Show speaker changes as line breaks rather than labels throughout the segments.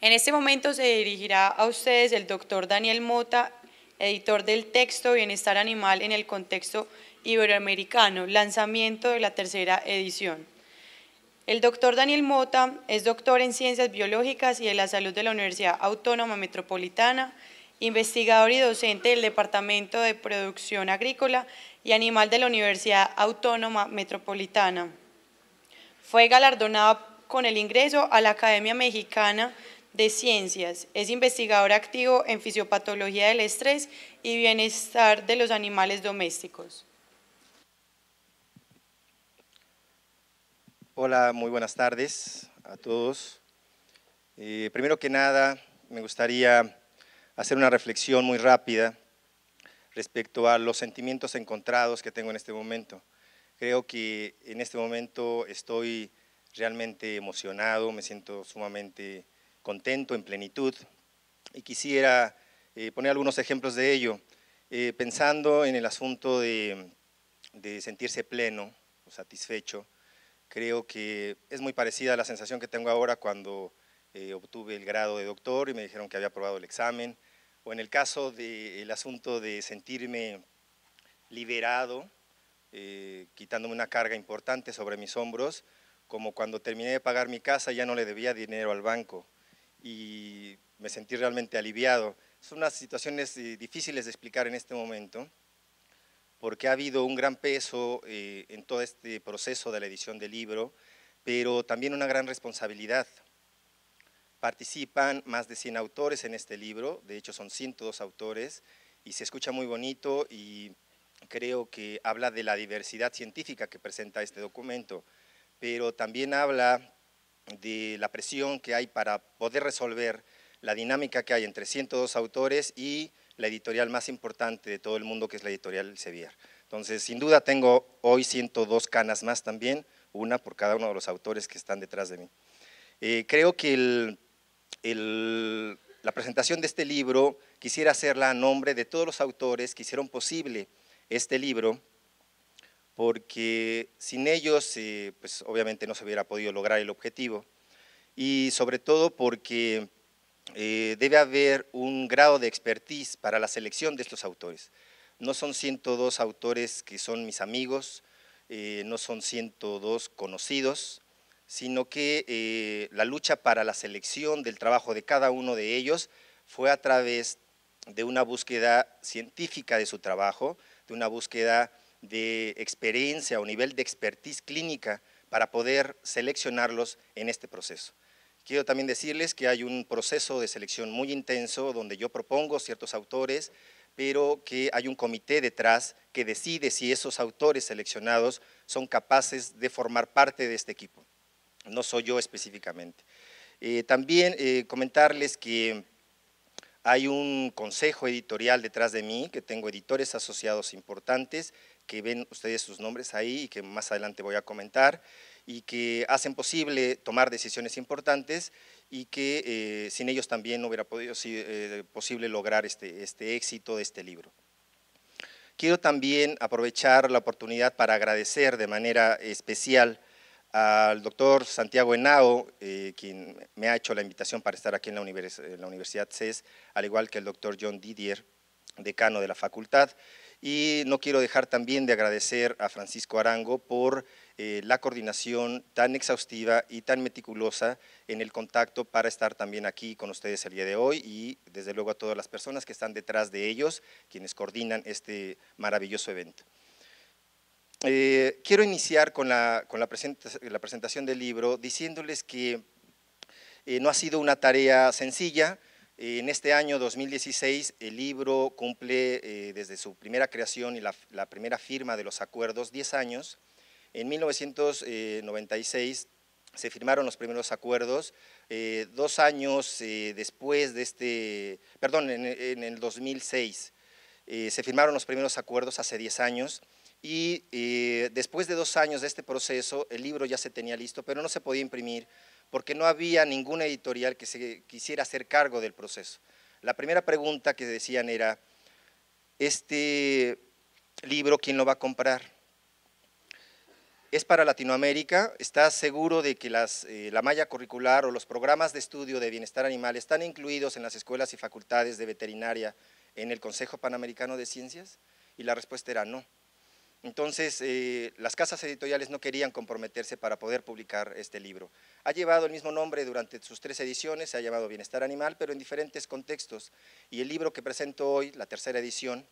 En este momento se dirigirá a ustedes el doctor Daniel Mota, editor del texto Bienestar Animal en el contexto iberoamericano, lanzamiento de la tercera edición. El doctor Daniel Mota es doctor en Ciencias Biológicas y de la Salud de la Universidad Autónoma Metropolitana, investigador y docente del Departamento de Producción Agrícola y Animal de la Universidad Autónoma Metropolitana. Fue galardonado con el ingreso a la Academia Mexicana de Ciencias. Es investigador activo en fisiopatología del estrés y bienestar de los animales domésticos.
Hola, muy buenas tardes a todos. Eh, primero que nada, me gustaría hacer una reflexión muy rápida respecto a los sentimientos encontrados que tengo en este momento. Creo que en este momento estoy realmente emocionado, me siento sumamente contento, en plenitud. Y quisiera eh, poner algunos ejemplos de ello, eh, pensando en el asunto de, sentirse pleno o satisfecho. Creo que es muy parecida a la sensación que tengo ahora cuando eh, obtuve el grado de doctor y me dijeron que había aprobado el examen, o en el caso del asunto de sentirme liberado, quitándome una carga importante sobre mis hombros, como cuando terminé de pagar mi casa ya no le debía dinero al banco y me sentí realmente aliviado. Son unas situaciones eh, difíciles de explicar en este momento, porque ha habido un gran peso eh, en todo este proceso de la edición del libro, pero también una gran responsabilidad. Participan más de 100 autores en este libro, de hecho son 102 autores, y se escucha muy bonito y creo que habla de la diversidad científica que presenta este documento, pero también habla de la presión que hay para poder resolver la dinámica que hay entre 102 autores y la editorial más importante de todo el mundo, que es la editorial Sevier. Entonces, sin duda tengo hoy 102 canas más también, una por cada uno de los autores que están detrás de mí. Eh, creo que la presentación de este libro quisiera hacerla a nombre de todos los autores que hicieron posible este libro, porque sin ellos eh, pues obviamente no se hubiera podido lograr el objetivo y sobre todo porque eh, debe haber un grado de expertise para la selección de estos autores. No son 102 autores que son mis amigos, eh, no son 102 conocidos, sino que la lucha para la selección del trabajo de cada uno de ellos fue a través de una búsqueda científica de su trabajo, de una búsqueda de experiencia o nivel de expertise clínica para poder seleccionarlos en este proceso. Quiero también decirles que hay un proceso de selección muy intenso donde yo propongo ciertos autores, pero que hay un comité detrás que decide si esos autores seleccionados son capaces de formar parte de este equipo. No soy yo específicamente. Eh, también eh, comentarles que hay un consejo editorial detrás de mí, que tengo editores asociados importantes que ven ustedes sus nombres ahí y que más adelante voy a comentar, y que hacen posible tomar decisiones importantes y que eh, sin ellos también no hubiera podido eh, posible lograr este, este éxito de este libro. Quiero también aprovechar la oportunidad para agradecer de manera especial al doctor Santiago Henao, eh, quien me ha hecho la invitación para estar aquí en la, en la Universidad CES, al igual que el doctor John Didier, decano de la facultad, y no quiero dejar también de agradecer a Francisco Arango por eh, la coordinación tan exhaustiva y tan meticulosa en el contacto para estar también aquí con ustedes el día de hoy y desde luego a todas las personas que están detrás de ellos, quienes coordinan este maravilloso evento. Eh, quiero iniciar con, la, con la, presentación del libro diciéndoles que eh, no ha sido una tarea sencilla, en este año 2016 el libro cumple eh, desde su primera creación y la, primera firma de los acuerdos 10 años. En 1996 se firmaron los primeros acuerdos. Eh, dos años eh, después de este, perdón, en, en el 2006 se firmaron los primeros acuerdos hace 10 años. Y después de dos años de este proceso, el libro ya se tenía listo, pero no se podía imprimir porque no había ninguna editorial que se quisiera hacer cargo del proceso. La primera pregunta que decían era, ¿este libro quién lo va a comprar? ¿Es para Latinoamérica? ¿Estás seguro de que eh, la malla curricular o los programas de estudio de bienestar animal están incluidos en las escuelas y facultades de veterinaria en el Consejo Panamericano de Ciencias? Y la respuesta era no. Entonces, eh, las casas editoriales no querían comprometerse para poder publicar este libro. Ha llevado el mismo nombre durante sus tres ediciones, se ha llamado Bienestar Animal, pero en diferentes contextos. Y el libro que presento hoy, la tercera edición,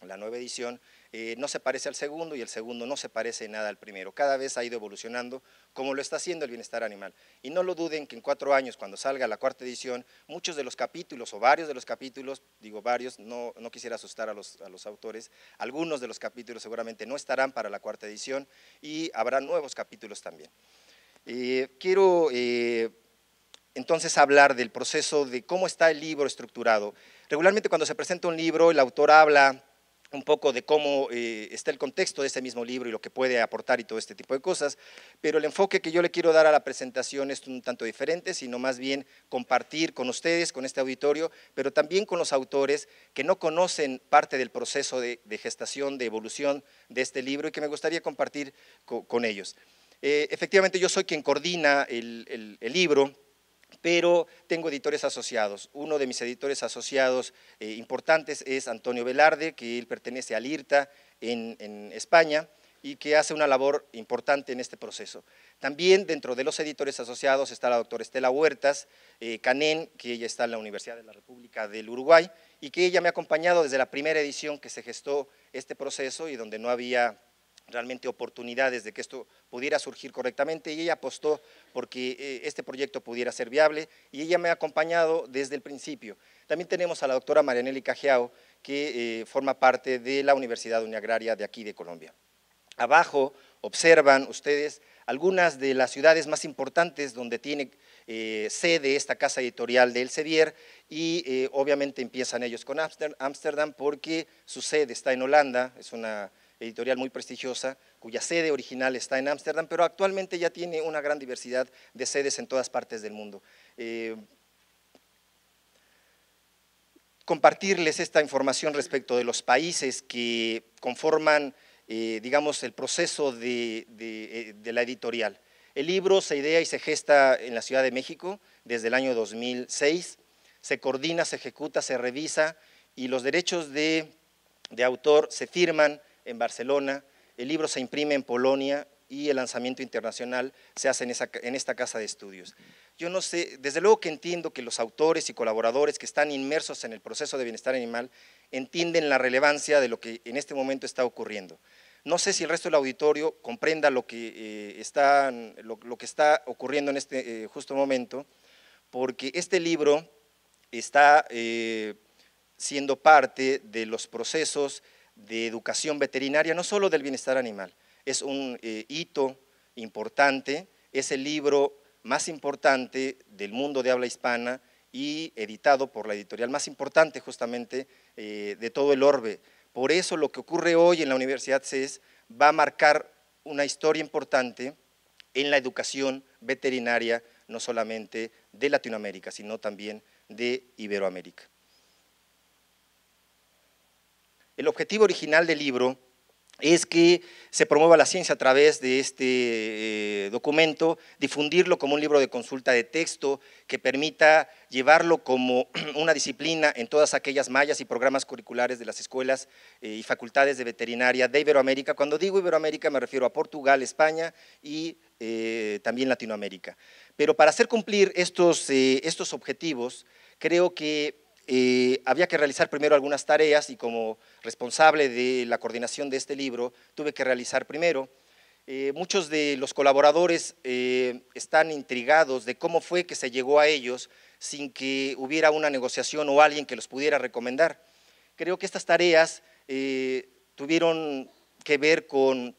la nueva edición, eh, no se parece al segundo y el segundo no se parece nada al primero. Cada vez ha ido evolucionando como lo está haciendo el bienestar animal. Y no lo duden que en cuatro años, cuando salga la cuarta edición, muchos de los capítulos o varios de los capítulos, digo varios, no, quisiera asustar a los, autores, algunos de los capítulos seguramente no estarán para la cuarta edición y habrá nuevos capítulos también. Eh, quiero eh, entonces hablar del proceso de cómo está el libro estructurado. Regularmente cuando se presenta un libro, el autor habla un poco de cómo eh, está el contexto de ese mismo libro y lo que puede aportar y todo este tipo de cosas, pero el enfoque que yo le quiero dar a la presentación es un tanto diferente, sino más bien compartir con ustedes, con este auditorio, pero también con los autores que no conocen parte del proceso de, gestación, de evolución de este libro y que me gustaría compartir con ellos. Eh, efectivamente, yo soy quien coordina el, el libro, pero tengo editores asociados. Uno de mis editores asociados eh, importantes es Antonio Velarde, que él pertenece al IRTA en, España y que hace una labor importante en este proceso. También dentro de los editores asociados está la doctora Estela Huertas Canen, eh, Canén, que ella está en la Universidad de la República del Uruguay y que ella me ha acompañado desde la primera edición que se gestó este proceso y donde no había realmente oportunidades de que esto pudiera surgir correctamente y ella apostó porque eh, este proyecto pudiera ser viable y ella me ha acompañado desde el principio. También tenemos a la doctora Marianelli Cajeao, que eh, forma parte de la Universidad Uniagraria de aquí de Colombia. Abajo observan ustedes algunas de las ciudades más importantes donde tiene eh, sede esta casa editorial El Elsevier y obviamente empiezan ellos con Ámsterdam porque su sede está en Holanda, es una editorial muy prestigiosa, cuya sede original está en Ámsterdam, pero actualmente ya tiene una gran diversidad de sedes en todas partes del mundo. Eh, compartirles esta información respecto de los países que conforman, eh, digamos, el proceso eh, de, la editorial. El libro se idea y se gesta en la Ciudad de México desde el año 2006, se coordina, se ejecuta, se revisa y los derechos de, de autor se firman en Barcelona, el libro se imprime en Polonia y el lanzamiento internacional se hace en, esta casa de estudios. Yo no sé, desde luego que entiendo que los autores y colaboradores que están inmersos en el proceso de bienestar animal entienden la relevancia de lo que en este momento está ocurriendo. No sé si el resto del auditorio comprenda lo que, eh, está, ocurriendo en este eh, justo momento, porque este libro está eh, siendo parte de los procesos de educación veterinaria, no solo del bienestar animal. Es un eh, hito importante, es el libro más importante del mundo de habla hispana y editado por la editorial más importante justamente eh, de todo el orbe. Por eso lo que ocurre hoy en la Universidad CES va a marcar una historia importante en la educación veterinaria, no solamente de Latinoamérica, sino también de Iberoamérica. El objetivo original del libro es que se promueva la ciencia a través de este eh, documento, difundirlo como un libro de consulta de texto que permita llevarlo como una disciplina en todas aquellas mallas y programas curriculares de las escuelas eh, y facultades de veterinaria de Iberoamérica. Cuando digo Iberoamérica me refiero a Portugal, España y eh, también Latinoamérica. Pero para hacer cumplir estos, estos objetivos, creo que eh, había que realizar primero algunas tareas y como responsable de la coordinación de este libro, tuve que realizar primero. Eh, muchos de los colaboradores eh, están intrigados de cómo fue que se llegó a ellos sin que hubiera una negociación o alguien que los pudiera recomendar. Creo que estas tareas tuvieron que ver con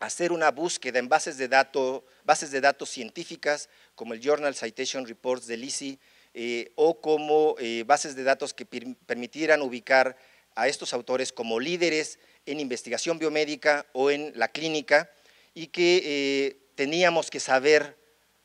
hacer una búsqueda en bases de, datos, bases de datos científicas como el Journal Citation Reports de ICI, eh, o como eh, bases de datos que permitieran ubicar a estos autores como líderes en investigación biomédica o en la clínica y que eh, teníamos que saber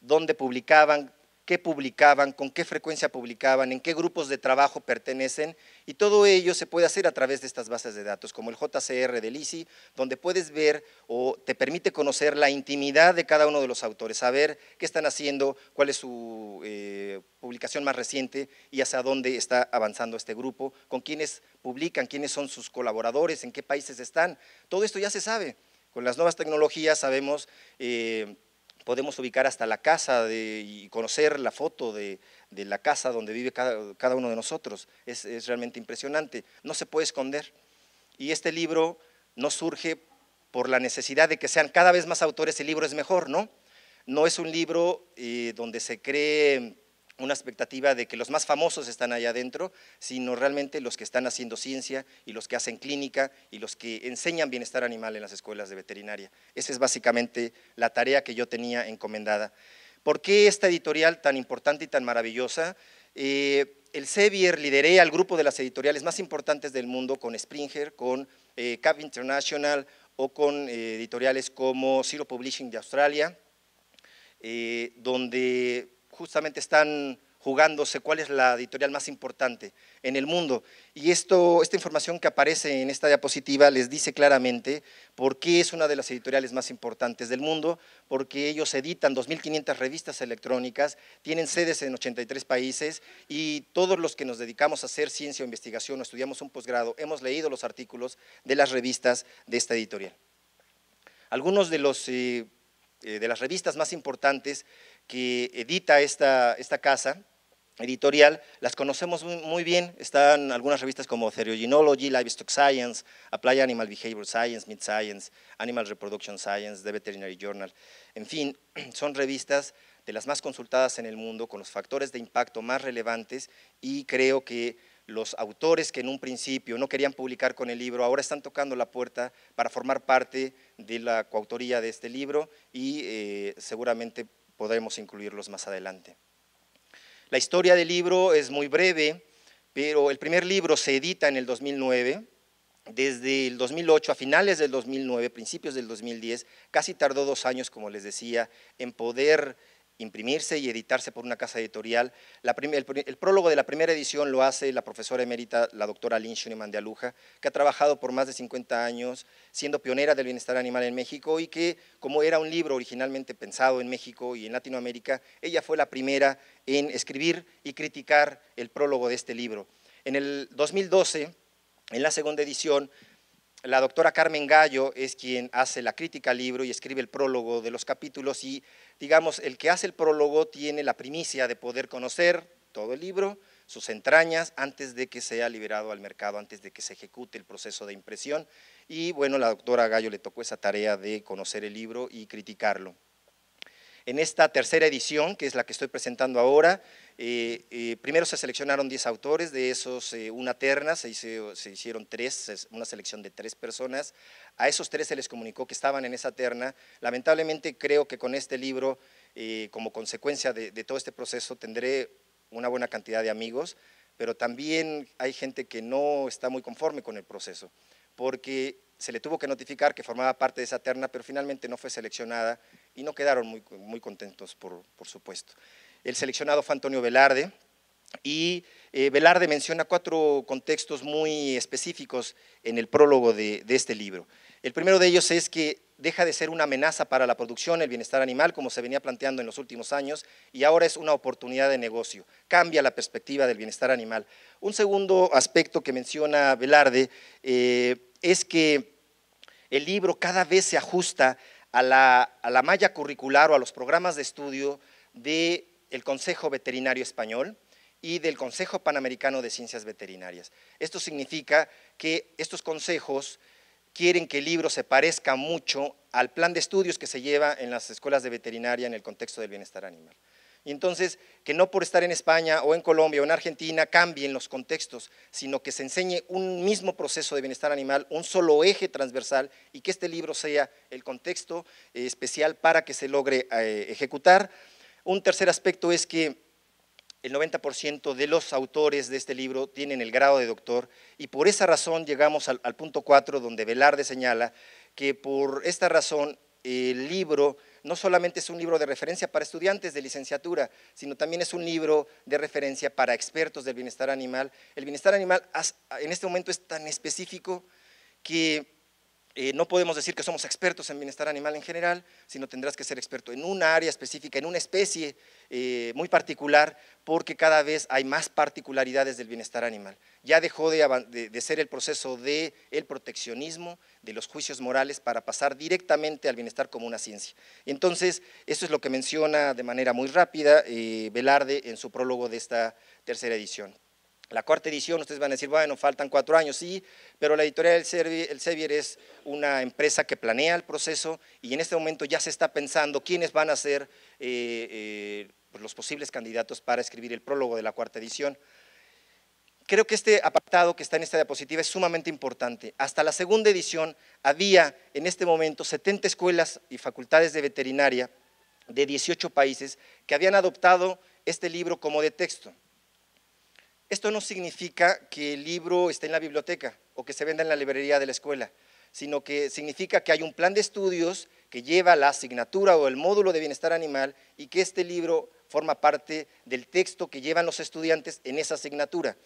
dónde publicaban, qué publicaban, con qué frecuencia publicaban, en qué grupos de trabajo pertenecen y todo ello se puede hacer a través de estas bases de datos, como el JCR del ICI, donde puedes ver o te permite conocer la intimidad de cada uno de los autores, saber qué están haciendo, cuál es su eh, publicación más reciente y hacia dónde está avanzando este grupo, con quiénes publican, quiénes son sus colaboradores, en qué países están. Todo esto ya se sabe. Con las nuevas tecnologías sabemos... Eh, podemos ubicar hasta la casa de, y conocer la foto de, la casa donde vive cada, uno de nosotros. Es, realmente impresionante, no se puede esconder. Y este libro no surge por la necesidad de que sean cada vez más autores, el libro es mejor, ¿no? No es un libro eh, donde se cree una expectativa de que los más famosos están allá adentro, sino realmente los que están haciendo ciencia y los que hacen clínica y los que enseñan bienestar animal en las escuelas de veterinaria. Esa es básicamente la tarea que yo tenía encomendada. ¿Por qué esta editorial tan importante y tan maravillosa? Eh, el Sevier lideré al grupo de las editoriales más importantes del mundo con Springer, con eh, Cap International o con eh, editoriales como Zero Publishing de Australia, eh, donde justamente están jugándose cuál es la editorial más importante en el mundo. Y esto, esta información que aparece en esta diapositiva les dice claramente por qué es una de las editoriales más importantes del mundo, porque ellos editan 2.500 revistas electrónicas, tienen sedes en 83 países y todos los que nos dedicamos a hacer ciencia o investigación o estudiamos un posgrado, hemos leído los artículos de las revistas de esta editorial. Algunos de los... Eh, eh, de las revistas más importantes que edita esta, esta casa editorial, las conocemos muy, bien, están algunas revistas como Therogenology, Livestock Science, Applied Animal Behavior Science, Meat Science, Animal Reproduction Science, The Veterinary Journal, en fin, son revistas de las más consultadas en el mundo, con los factores de impacto más relevantes y creo que los autores que en un principio no querían publicar con el libro, ahora están tocando la puerta para formar parte de la coautoría de este libro y eh, seguramente podremos incluirlos más adelante. La historia del libro es muy breve, pero el primer libro se edita en el 2009. Desde el 2008 a finales del 2009, principios del 2010, casi tardó dos años, como les decía, en poder imprimirse y editarse por una casa editorial. el, prólogo de la primera edición lo hace la profesora emérita, la doctora Lynn Schunemann de Aluja, que ha trabajado por más de 50 años siendo pionera del bienestar animal en México y que, como era un libro originalmente pensado en México y en Latinoamérica, ella fue la primera en escribir y criticar el prólogo de este libro. En el 2012, en la segunda edición, la doctora Carmen Gallo es quien hace la crítica al libro y escribe el prólogo de los capítulos y, digamos, el que hace el prólogo tiene la primicia de poder conocer todo el libro, sus entrañas, antes de que sea liberado al mercado, antes de que se ejecute el proceso de impresión. Y bueno, la doctora Gallo le tocó esa tarea de conocer el libro y criticarlo. En esta tercera edición, que es la que estoy presentando ahora, eh, eh, primero se seleccionaron 10 autores, de esos eh, una terna, se, se hicieron tres, una selección de tres personas. A esos tres se les comunicó que estaban en esa terna. Lamentablemente creo que con este libro, como consecuencia de todo este proceso, tendré una buena cantidad de amigos, pero también hay gente que no está muy conforme con el proceso, porque se le tuvo que notificar que formaba parte de esa terna, pero finalmente no fue seleccionada y no quedaron muy, muy contentos, por, por supuesto. El seleccionado fue Antonio Velarde, y eh, Velarde menciona cuatro contextos muy específicos en el prólogo de, de, este libro. El primero de ellos es que deja de ser una amenaza para la producción, el bienestar animal, como se venía planteando en los últimos años, y ahora es una oportunidad de negocio. Cambia la perspectiva del bienestar animal. Un segundo aspecto que menciona Velarde eh, es que el libro cada vez se ajusta a la, malla curricular o a los programas de estudio del Consejo Veterinario Español y del Consejo Panamericano de Ciencias Veterinarias. Esto significa que estos consejos quieren que el libro se parezca mucho al plan de estudios que se lleva en las escuelas de veterinaria en el contexto del bienestar animal. Y entonces, que no por estar en España o en Colombia o en Argentina cambien los contextos, sino que se enseñe un mismo proceso de bienestar animal, un solo eje transversal y que este libro sea el contexto eh, especial para que se logre eh, ejecutar. Un tercer aspecto es que el 90% de los autores de este libro tienen el grado de doctor y por esa razón llegamos al, al punto 4 donde Velarde señala que por esta razón el libro no solamente es un libro de referencia para estudiantes de licenciatura, sino también es un libro de referencia para expertos del bienestar animal. El bienestar animal en este momento es tan específico que eh, no podemos decir que somos expertos en bienestar animal en general, sino tendrás que ser experto en una área específica, en una especie eh, muy particular, porque cada vez hay más particularidades del bienestar animal. Ya dejó de, ser el proceso del proteccionismo, de los juicios morales, para pasar directamente al bienestar como una ciencia. Entonces, eso es lo que menciona de manera muy rápida eh, Velarde en su prólogo de esta tercera edición. La cuarta edición, ustedes van a decir, bueno, faltan cuatro años, sí, pero la editorial El Sevier, es una empresa que planea el proceso y en este momento ya se está pensando quiénes van a ser eh, eh, pues, los posibles candidatos para escribir el prólogo de la cuarta edición. Creo que este apartado que está en esta diapositiva es sumamente importante. Hasta la segunda edición había en este momento 70 escuelas y facultades de veterinaria de 18 países que habían adoptado este libro como de texto. Esto no significa que el libro esté en la biblioteca o que se venda en la librería de la escuela, sino que significa que hay un plan de estudios que lleva la asignatura o el módulo de bienestar animal y que este libro forma parte del texto que llevan los estudiantes en esa asignatura.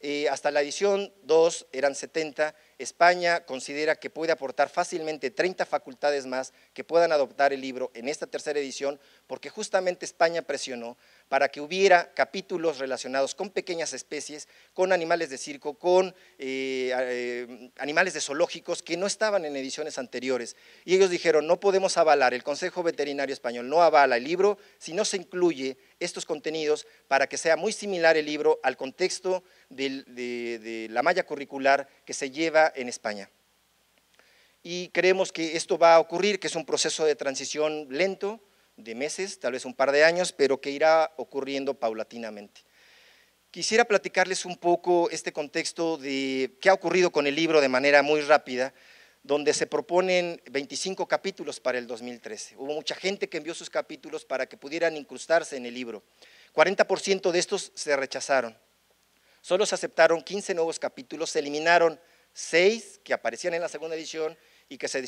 Eh, hasta la edición 2 eran 70, España considera que puede aportar fácilmente 30 facultades más que puedan adoptar el libro en esta tercera edición, porque justamente España presionó para que hubiera capítulos relacionados con pequeñas especies, con animales de circo, con eh, eh, animales de zoológicos que no estaban en ediciones anteriores. Y ellos dijeron, no podemos avalar, el Consejo Veterinario Español no avala el libro si no se incluye estos contenidos para que sea muy similar el libro al contexto de la malla curricular que se lleva en España y creemos que esto va a ocurrir, que es un proceso de transición lento, de meses, tal vez un par de años, pero que irá ocurriendo paulatinamente. Quisiera platicarles un poco este contexto de qué ha ocurrido con el libro de manera muy rápida, donde se proponen 25 capítulos para el 2013. Hubo mucha gente que envió sus capítulos para que pudieran incrustarse en el libro. 40% de estos se rechazaron. Solo se aceptaron 15 nuevos capítulos, se eliminaron 6 que aparecían en la segunda edición y que se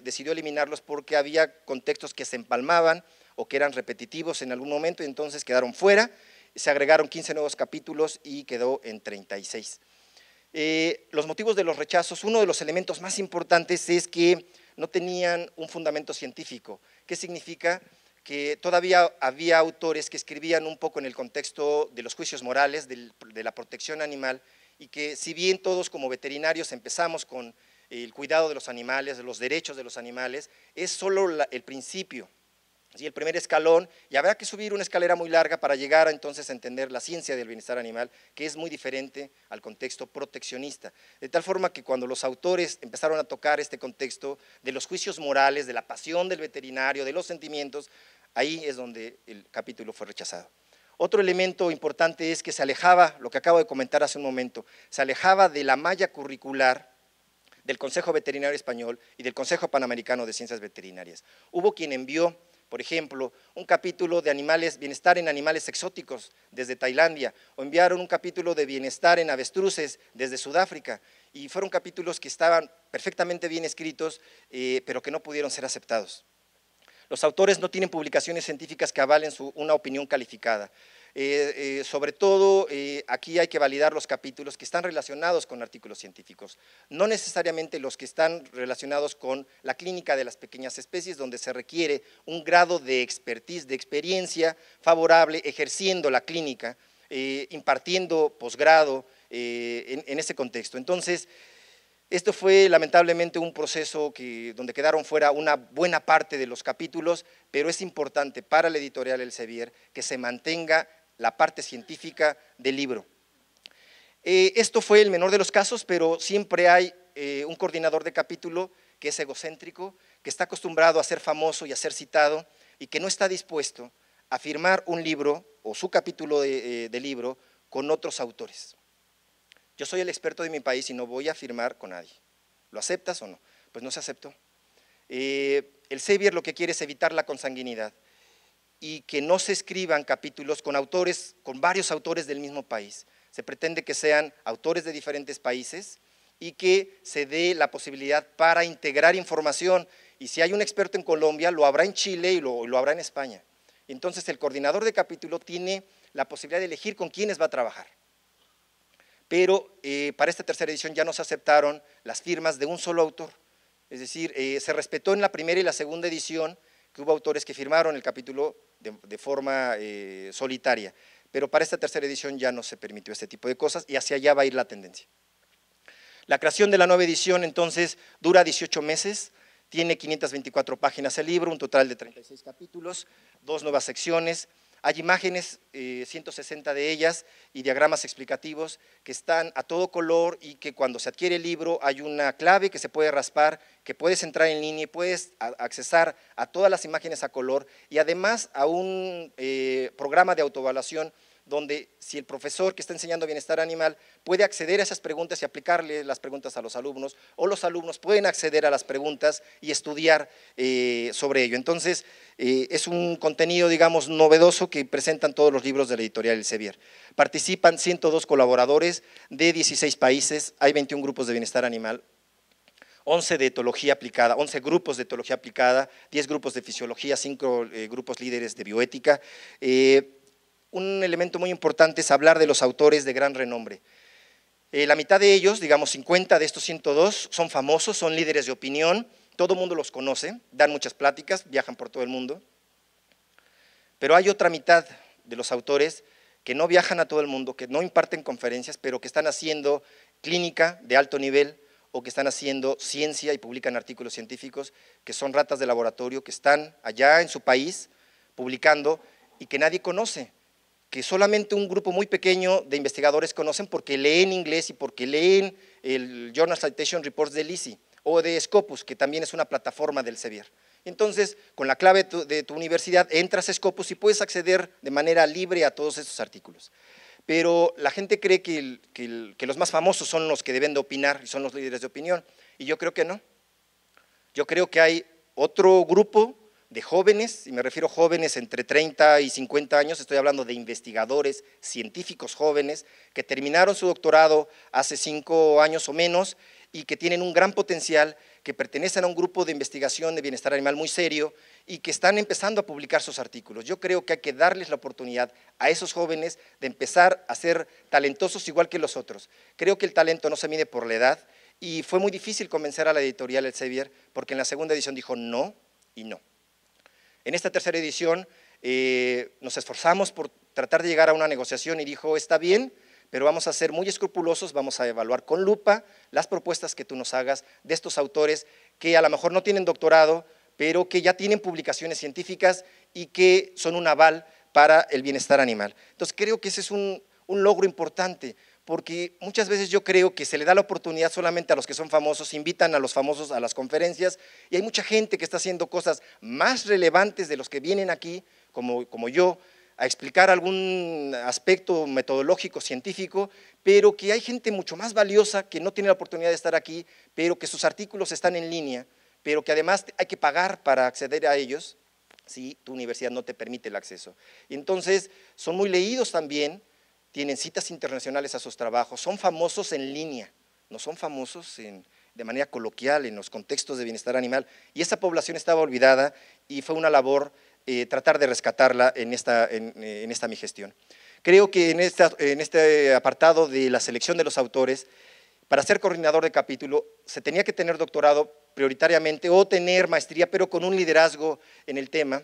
decidió eliminarlos porque había contextos que se empalmaban o que eran repetitivos en algún momento y entonces quedaron fuera. Se agregaron 15 nuevos capítulos y quedó en 36. Eh, los motivos de los rechazos, uno de los elementos más importantes es que no tenían un fundamento científico. que significa? que todavía había autores que escribían un poco en el contexto de los juicios morales, de la protección animal, y que si bien todos como veterinarios empezamos con el cuidado de los animales, los derechos de los animales, es solo el principio, ¿sí? el primer escalón, y habrá que subir una escalera muy larga para llegar entonces a entender la ciencia del bienestar animal, que es muy diferente al contexto proteccionista. De tal forma que cuando los autores empezaron a tocar este contexto de los juicios morales, de la pasión del veterinario, de los sentimientos, ahí es donde el capítulo fue rechazado. Otro elemento importante es que se alejaba, lo que acabo de comentar hace un momento, se alejaba de la malla curricular del Consejo Veterinario Español y del Consejo Panamericano de Ciencias Veterinarias. Hubo quien envió, por ejemplo, un capítulo de bienestar en animales exóticos desde Tailandia, o enviaron un capítulo de bienestar en avestruces desde Sudáfrica, y fueron capítulos que estaban perfectamente bien escritos, eh, pero que no pudieron ser aceptados. Los autores no tienen publicaciones científicas que avalen una opinión calificada. Eh, eh, sobre todo, eh, aquí hay que validar los capítulos que están relacionados con artículos científicos, no necesariamente los que están relacionados con la clínica de las pequeñas especies, donde se requiere un grado de expertise, de experiencia favorable ejerciendo la clínica, impartiendo posgrado en, ese contexto. Entonces, esto fue lamentablemente un proceso que, donde quedaron fuera una buena parte de los capítulos, pero es importante para la editorial Elsevier que se mantenga la parte científica del libro. Eh, esto fue el menor de los casos, pero siempre hay eh, un coordinador de capítulo que es egocéntrico, que está acostumbrado a ser famoso y a ser citado y que no está dispuesto a firmar un libro o su capítulo de, eh, libro con otros autores. Yo soy el experto de mi país y no voy a firmar con nadie. ¿Lo aceptas o no? Pues no se aceptó. el Sevier lo que quiere es evitar la consanguinidad y que no se escriban capítulos con autores, con varios autores del mismo país. Se pretende que sean autores de diferentes países y que se dé la posibilidad para integrar información. Y si hay un experto en Colombia, lo habrá en Chile y lo, habrá en España. Entonces el coordinador de capítulo tiene la posibilidad de elegir con quiénes va a trabajar. Pero eh, para esta tercera edición ya no se aceptaron las firmas de un solo autor. Es decir, eh, se respetó en la primera y la segunda edición que hubo autores que firmaron el capítulo de, forma eh, solitaria, pero para esta tercera edición ya no se permitió este tipo de cosas y hacia allá va a ir la tendencia. La creación de la nueva edición entonces dura 18 meses, tiene 524 páginas el libro, un total de 36 capítulos, dos nuevas secciones, hay imágenes, 160 eh, de ellas, y diagramas explicativos que están a todo color y que cuando se adquiere el libro hay una clave que se puede raspar, que puedes entrar en línea y puedes accesar a todas las imágenes a color y además a un eh, programa de autoevaluación donde si el profesor que está enseñando bienestar animal puede acceder a esas preguntas y aplicarle las preguntas a los alumnos, o los alumnos pueden acceder a las preguntas y estudiar eh, sobre ello. Entonces, eh, es un contenido, digamos, novedoso que presentan todos los libros de la editorial Elsevier. Participan 102 colaboradores de 16 países, hay 21 grupos de bienestar animal, 11 de etología aplicada, 11 grupos de etología aplicada, 10 grupos de fisiología, 5 eh, grupos líderes de bioética un elemento muy importante es hablar de los autores de gran renombre. Eh, la mitad de ellos, digamos 50 de estos 102, son famosos, son líderes de opinión, todo el mundo los conoce, dan muchas pláticas, viajan por todo el mundo. Pero hay otra mitad de los autores que no viajan a todo el mundo, que no imparten conferencias, pero que están haciendo clínica de alto nivel o que están haciendo ciencia y publican artículos científicos, que son ratas de laboratorio, que están allá en su país publicando y que nadie conoce que solamente un grupo muy pequeño de investigadores conocen porque leen inglés y porque leen el Journal Citation Reports de ICI o de Scopus, que también es una plataforma del Sevier. Entonces, con la clave de tu universidad, entras a Scopus y puedes acceder de manera libre a todos esos artículos. Pero la gente cree que, que los más famosos son los que deben de opinar y son los líderes de opinión. Y yo creo que no. Yo creo que hay otro grupo de jóvenes, y me refiero a jóvenes entre 30 y 50 años, estoy hablando de investigadores, científicos jóvenes, que terminaron su doctorado hace cinco años o menos y que tienen un gran potencial, que pertenecen a un grupo de investigación de bienestar animal muy serio y que están empezando a publicar sus artículos. Yo creo que hay que darles la oportunidad a esos jóvenes de empezar a ser talentosos igual que los otros. Creo que el talento no se mide por la edad y fue muy difícil convencer a la editorial Elsevier porque en la segunda edición dijo no y no. En esta tercera edición eh, nos esforzamos por tratar de llegar a una negociación y dijo, está bien, pero vamos a ser muy escrupulosos, vamos a evaluar con lupa las propuestas que tú nos hagas de estos autores que a lo mejor no tienen doctorado, pero que ya tienen publicaciones científicas y que son un aval para el bienestar animal. Entonces creo que ese es un logro importante porque muchas veces yo creo que se le da la oportunidad solamente a los que son famosos, invitan a los famosos a las conferencias y hay mucha gente que está haciendo cosas más relevantes de los que vienen aquí, como, yo, a explicar algún aspecto metodológico, científico, pero que hay gente mucho más valiosa que no tiene la oportunidad de estar aquí, pero que sus artículos están en línea, pero que además hay que pagar para acceder a ellos si tu universidad no te permite el acceso. entonces son muy leídos también, tienen citas internacionales a sus trabajos, son famosos en línea, no son famosos de manera coloquial en los contextos de bienestar animal. Y esa población estaba olvidada y fue una labor eh, tratar de rescatarla en esta, mi gestión. Creo que en, en este apartado de la selección de los autores, para ser coordinador de capítulo se tenía que tener doctorado prioritariamente o tener maestría, pero con un liderazgo en el tema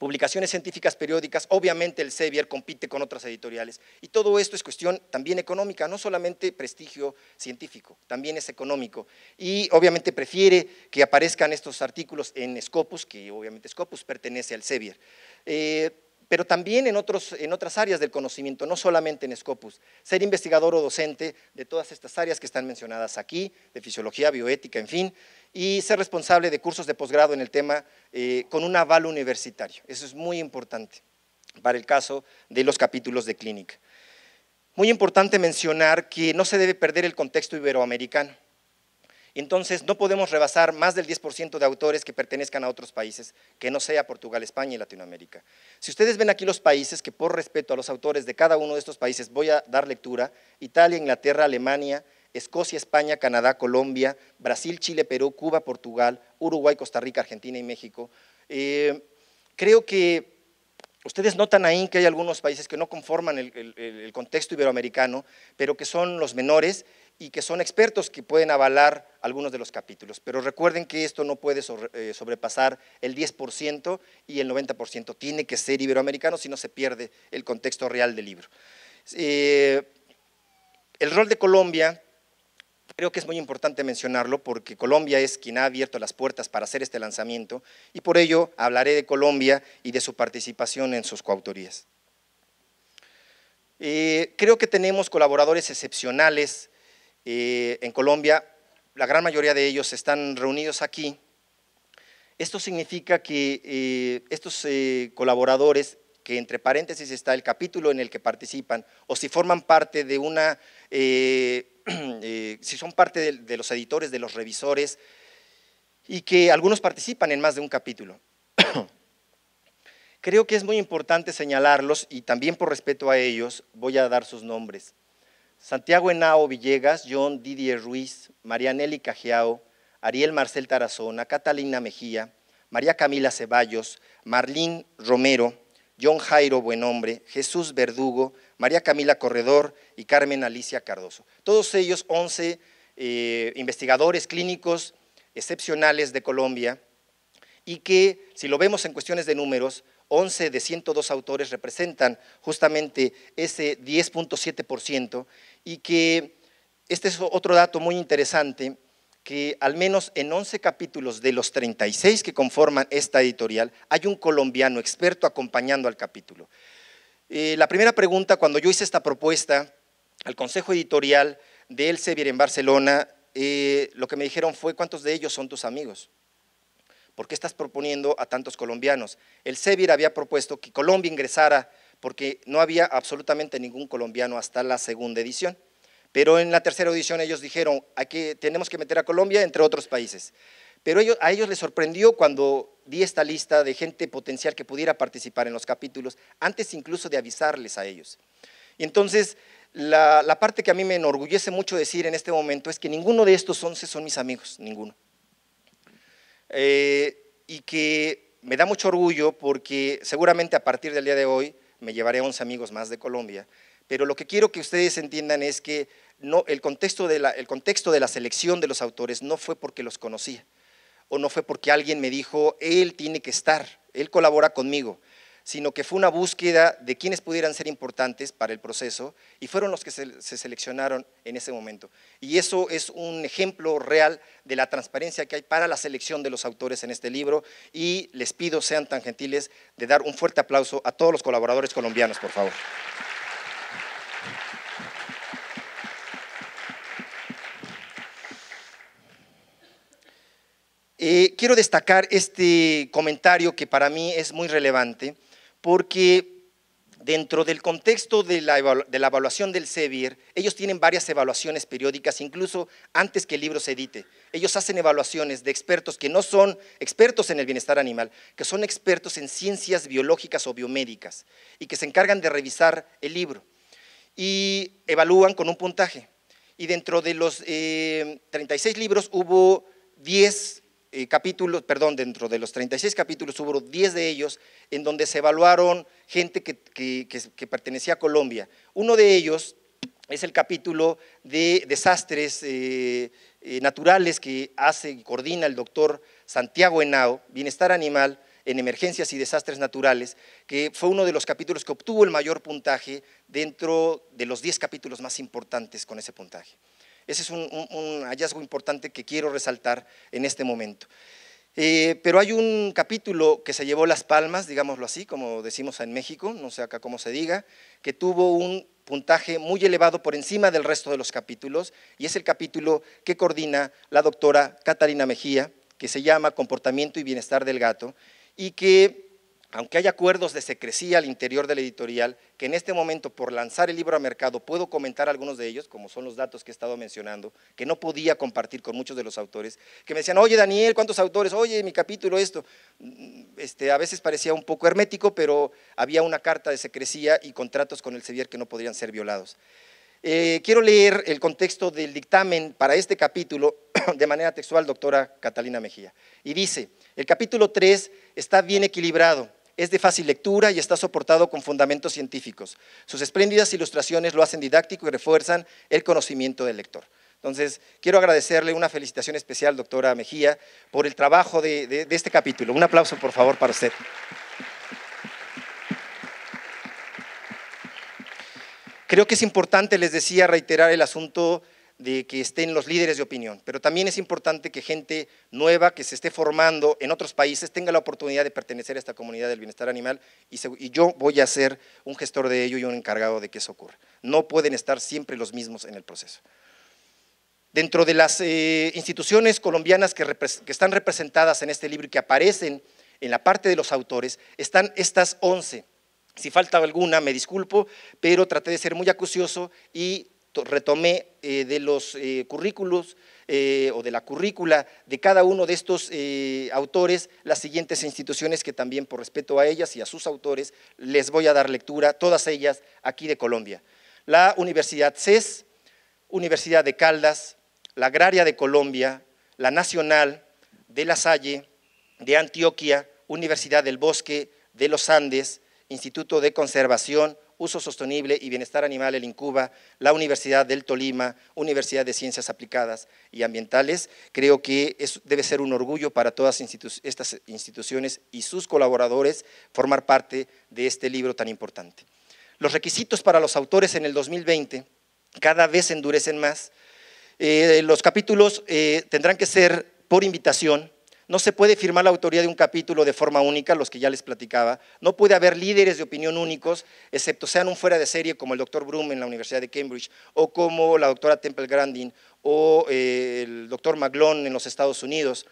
publicaciones científicas periódicas, obviamente el Sevier compite con otras editoriales. Y todo esto es cuestión también económica, no solamente prestigio científico, también es económico. Y obviamente prefiere que aparezcan estos artículos en Scopus, que obviamente Scopus pertenece al Sevier. Eh, pero también en, otras áreas del conocimiento, no solamente en Scopus. Ser investigador o docente de todas estas áreas que están mencionadas aquí, de fisiología, bioética, en fin, y ser responsable de cursos de posgrado en el tema eh, con un aval universitario. Eso es muy importante para el caso de los capítulos de clínica. Muy importante mencionar que no se debe perder el contexto iberoamericano. Entonces, no podemos rebasar más del 10% de autores que pertenezcan a otros países, que no sea Portugal, España y Latinoamérica. Si ustedes ven aquí los países, que por respeto a los autores de cada uno de estos países voy a dar lectura, Italia, Inglaterra, Alemania, Escocia, España, Canadá, Colombia, Brasil, Chile, Perú, Cuba, Portugal, Uruguay, Costa Rica, Argentina y México. Eh, creo que Ustedes notan ahí que hay algunos países que no conforman el, contexto iberoamericano, pero que son los menores y que son expertos que pueden avalar algunos de los capítulos. Pero recuerden que esto no puede eh, sobrepasar el 10% y el 90% tiene que ser iberoamericano si no se pierde el contexto real del libro. Eh, el rol de Colombia Creo que es muy importante mencionarlo porque Colombia es quien ha abierto las puertas para hacer este lanzamiento y por ello hablaré de Colombia y de su participación en sus coautorías. Eh, creo que tenemos colaboradores excepcionales eh, en Colombia, la gran mayoría de ellos están reunidos aquí. Esto significa que eh, estos eh, colaboradores, que entre paréntesis está el capítulo en el que participan, o si forman parte de una, si son parte de los editores, de los revisores, y que algunos participan en más de un capítulo. Creo que es muy importante señalarlos y también por respeto a ellos voy a dar sus nombres. Santiago Enao Villegas, John Didier Ruiz, Nelly Cajiao, Ariel Marcel Tarazona, Catalina Mejía, María Camila Ceballos, Marlín Romero, John Jairo Buenombre, Jesús Verdugo, María Camila Corredor y Carmen Alicia Cardoso. Todos ellos 11 eh, investigadores clínicos excepcionales de Colombia y que, si lo vemos en cuestiones de números, 11 de 102 autores representan justamente ese 10.7% y que este es otro dato muy interesante que al menos en 11 capítulos de los 36 que conforman esta editorial hay un colombiano experto acompañando al capítulo. Eh, la primera pregunta, cuando yo hice esta propuesta al Consejo Editorial de Elsevier en Barcelona, eh, lo que me dijeron fue, ¿cuántos de ellos son tus amigos? ¿Por qué estás proponiendo a tantos colombianos? El Sebir había propuesto que Colombia ingresara porque no había absolutamente ningún colombiano hasta la segunda edición. Pero en la tercera edición ellos dijeron, aquí tenemos que meter a Colombia entre otros países. Pero a ellos les sorprendió cuando di esta lista de gente potencial que pudiera participar en los capítulos, antes incluso de avisarles a ellos. Y entonces, la, la parte que a mí me enorgullece mucho decir en este momento es que ninguno de estos once son mis amigos, ninguno. Eh, y que me da mucho orgullo porque seguramente a partir del día de hoy me llevaré a 11 amigos más de Colombia. Pero lo que quiero que ustedes entiendan es que no, el, contexto de la, el contexto de la selección de los autores no fue porque los conocía o no fue porque alguien me dijo, él tiene que estar, él colabora conmigo sino que fue una búsqueda de quienes pudieran ser importantes para el proceso y fueron los que se, seleccionaron en ese momento. Y eso es un ejemplo real de la transparencia que hay para la selección de los autores en este libro y les pido sean tan gentiles de dar un fuerte aplauso a todos los colaboradores colombianos, por favor. Eh, quiero destacar este comentario que para mí es muy relevante porque dentro del contexto de la, evaluación del SEBIR, ellos tienen varias evaluaciones periódicas, incluso antes que el libro se edite. Ellos hacen evaluaciones de expertos que no son expertos en el bienestar animal, que son expertos en ciencias biológicas o biomédicas y que se encargan de revisar el libro y evalúan con un puntaje. Y dentro de los 36 eh, libros hubo 10 eh, capítulos, perdón, dentro de los 36 capítulos hubo 10 de ellos en donde se evaluaron gente que, pertenecía a Colombia. Uno de ellos es el capítulo de desastres eh, eh, naturales que hace y coordina el doctor Santiago Henao, Bienestar Animal en Emergencias y Desastres Naturales, que fue uno de los capítulos que obtuvo el mayor puntaje dentro de los 10 capítulos más importantes con ese puntaje. Ese es un, hallazgo importante que quiero resaltar en este momento. Eh, pero hay un capítulo que se llevó las palmas, digámoslo así, como decimos en México, no sé acá cómo se diga, que tuvo un puntaje muy elevado por encima del resto de los capítulos, y es el capítulo que coordina la doctora Catalina Mejía, que se llama Comportamiento y Bienestar del Gato, y que aunque hay acuerdos de secrecía al interior de la editorial, que en este momento por lanzar el libro a mercado puedo comentar algunos de ellos, como son los datos que he estado mencionando, que no podía compartir con muchos de los autores, que me decían, oye Daniel, ¿cuántos autores? Oye, mi capítulo, esto. Mm, este, a veces parecía un poco hermético, pero había una carta de secrecía y contratos con el Sevier que no podrían ser violados. Eh, quiero leer el contexto del dictamen para este capítulo de manera textual, doctora Catalina Mejía. Y dice, el capítulo 3 está bien equilibrado es de fácil lectura y está soportado con fundamentos científicos. Sus espléndidas ilustraciones lo hacen didáctico y refuerzan el conocimiento del lector. Entonces, quiero agradecerle una felicitación especial, doctora Mejía, por el trabajo de, este capítulo. Un aplauso, por favor, para usted. Creo que es importante, les decía, reiterar el asunto de que estén los líderes de opinión, pero también es importante que gente nueva que se esté formando en otros países tenga la oportunidad de pertenecer a esta comunidad del bienestar animal y, yo voy a ser un gestor de ello y un encargado de que eso ocurra. No pueden estar siempre los mismos en el proceso. Dentro de las eh, instituciones colombianas que, que, están representadas en este libro y que aparecen en la parte de los autores, están estas 11. Si falta alguna, me disculpo, pero traté de ser muy acucioso y retomé eh, de los eh, currículos eh, o de la currícula de cada uno de estos autores las siguientes instituciones que también por respeto a ellas y a sus autores les voy a dar lectura, todas ellas aquí de Colombia. La Universidad CES, Universidad de Caldas, la Agraria de Colombia, la Nacional, de La Salle, de Antioquia, Universidad del Bosque, de los Andes, Instituto de Conservación, Uso Sostenible y Bienestar Animal, en INCUBA, la Universidad del Tolima, Universidad de Ciencias Aplicadas y Ambientales. Creo que debe ser un orgullo para todas estas instituciones y sus colaboradores formar parte de este libro tan importante. Los requisitos para los autores en el 2020 cada vez endurecen más. Eh, los capítulos eh, tendrán que ser por invitación, no se puede firmar la autoría de un capítulo de forma única, los que ya les platicaba. No puede haber líderes de opinión únicos, excepto sean un fuera de serie como el doctor Broom en la Universidad de Cambridge, o como la doctora Temple Grandin, o eh, el doctor Maglón en los Estados Unidos,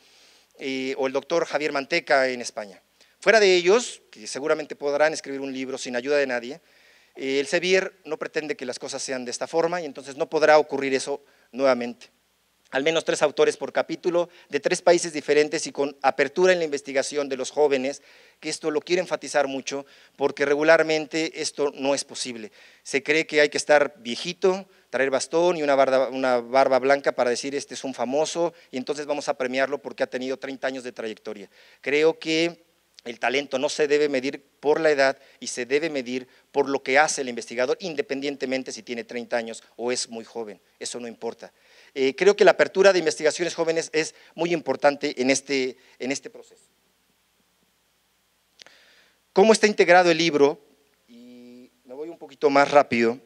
eh, o el doctor Javier Manteca en España. Fuera de ellos, que seguramente podrán escribir un libro sin ayuda de nadie, eh, el Sevier no pretende que las cosas sean de esta forma y entonces no podrá ocurrir eso nuevamente al menos tres autores por capítulo, de tres países diferentes y con apertura en la investigación de los jóvenes, que esto lo quiero enfatizar mucho, porque regularmente esto no es posible. Se cree que hay que estar viejito, traer bastón y una barba, blanca para decir este es un famoso y entonces vamos a premiarlo porque ha tenido 30 años de trayectoria. Creo que el talento no se debe medir por la edad y se debe medir por lo que hace el investigador, independientemente si tiene 30 años o es muy joven. Eso no importa. Eh, creo que la apertura de investigaciones jóvenes es muy importante en este, en este proceso. ¿Cómo está integrado el libro? Y me voy un poquito más rápido.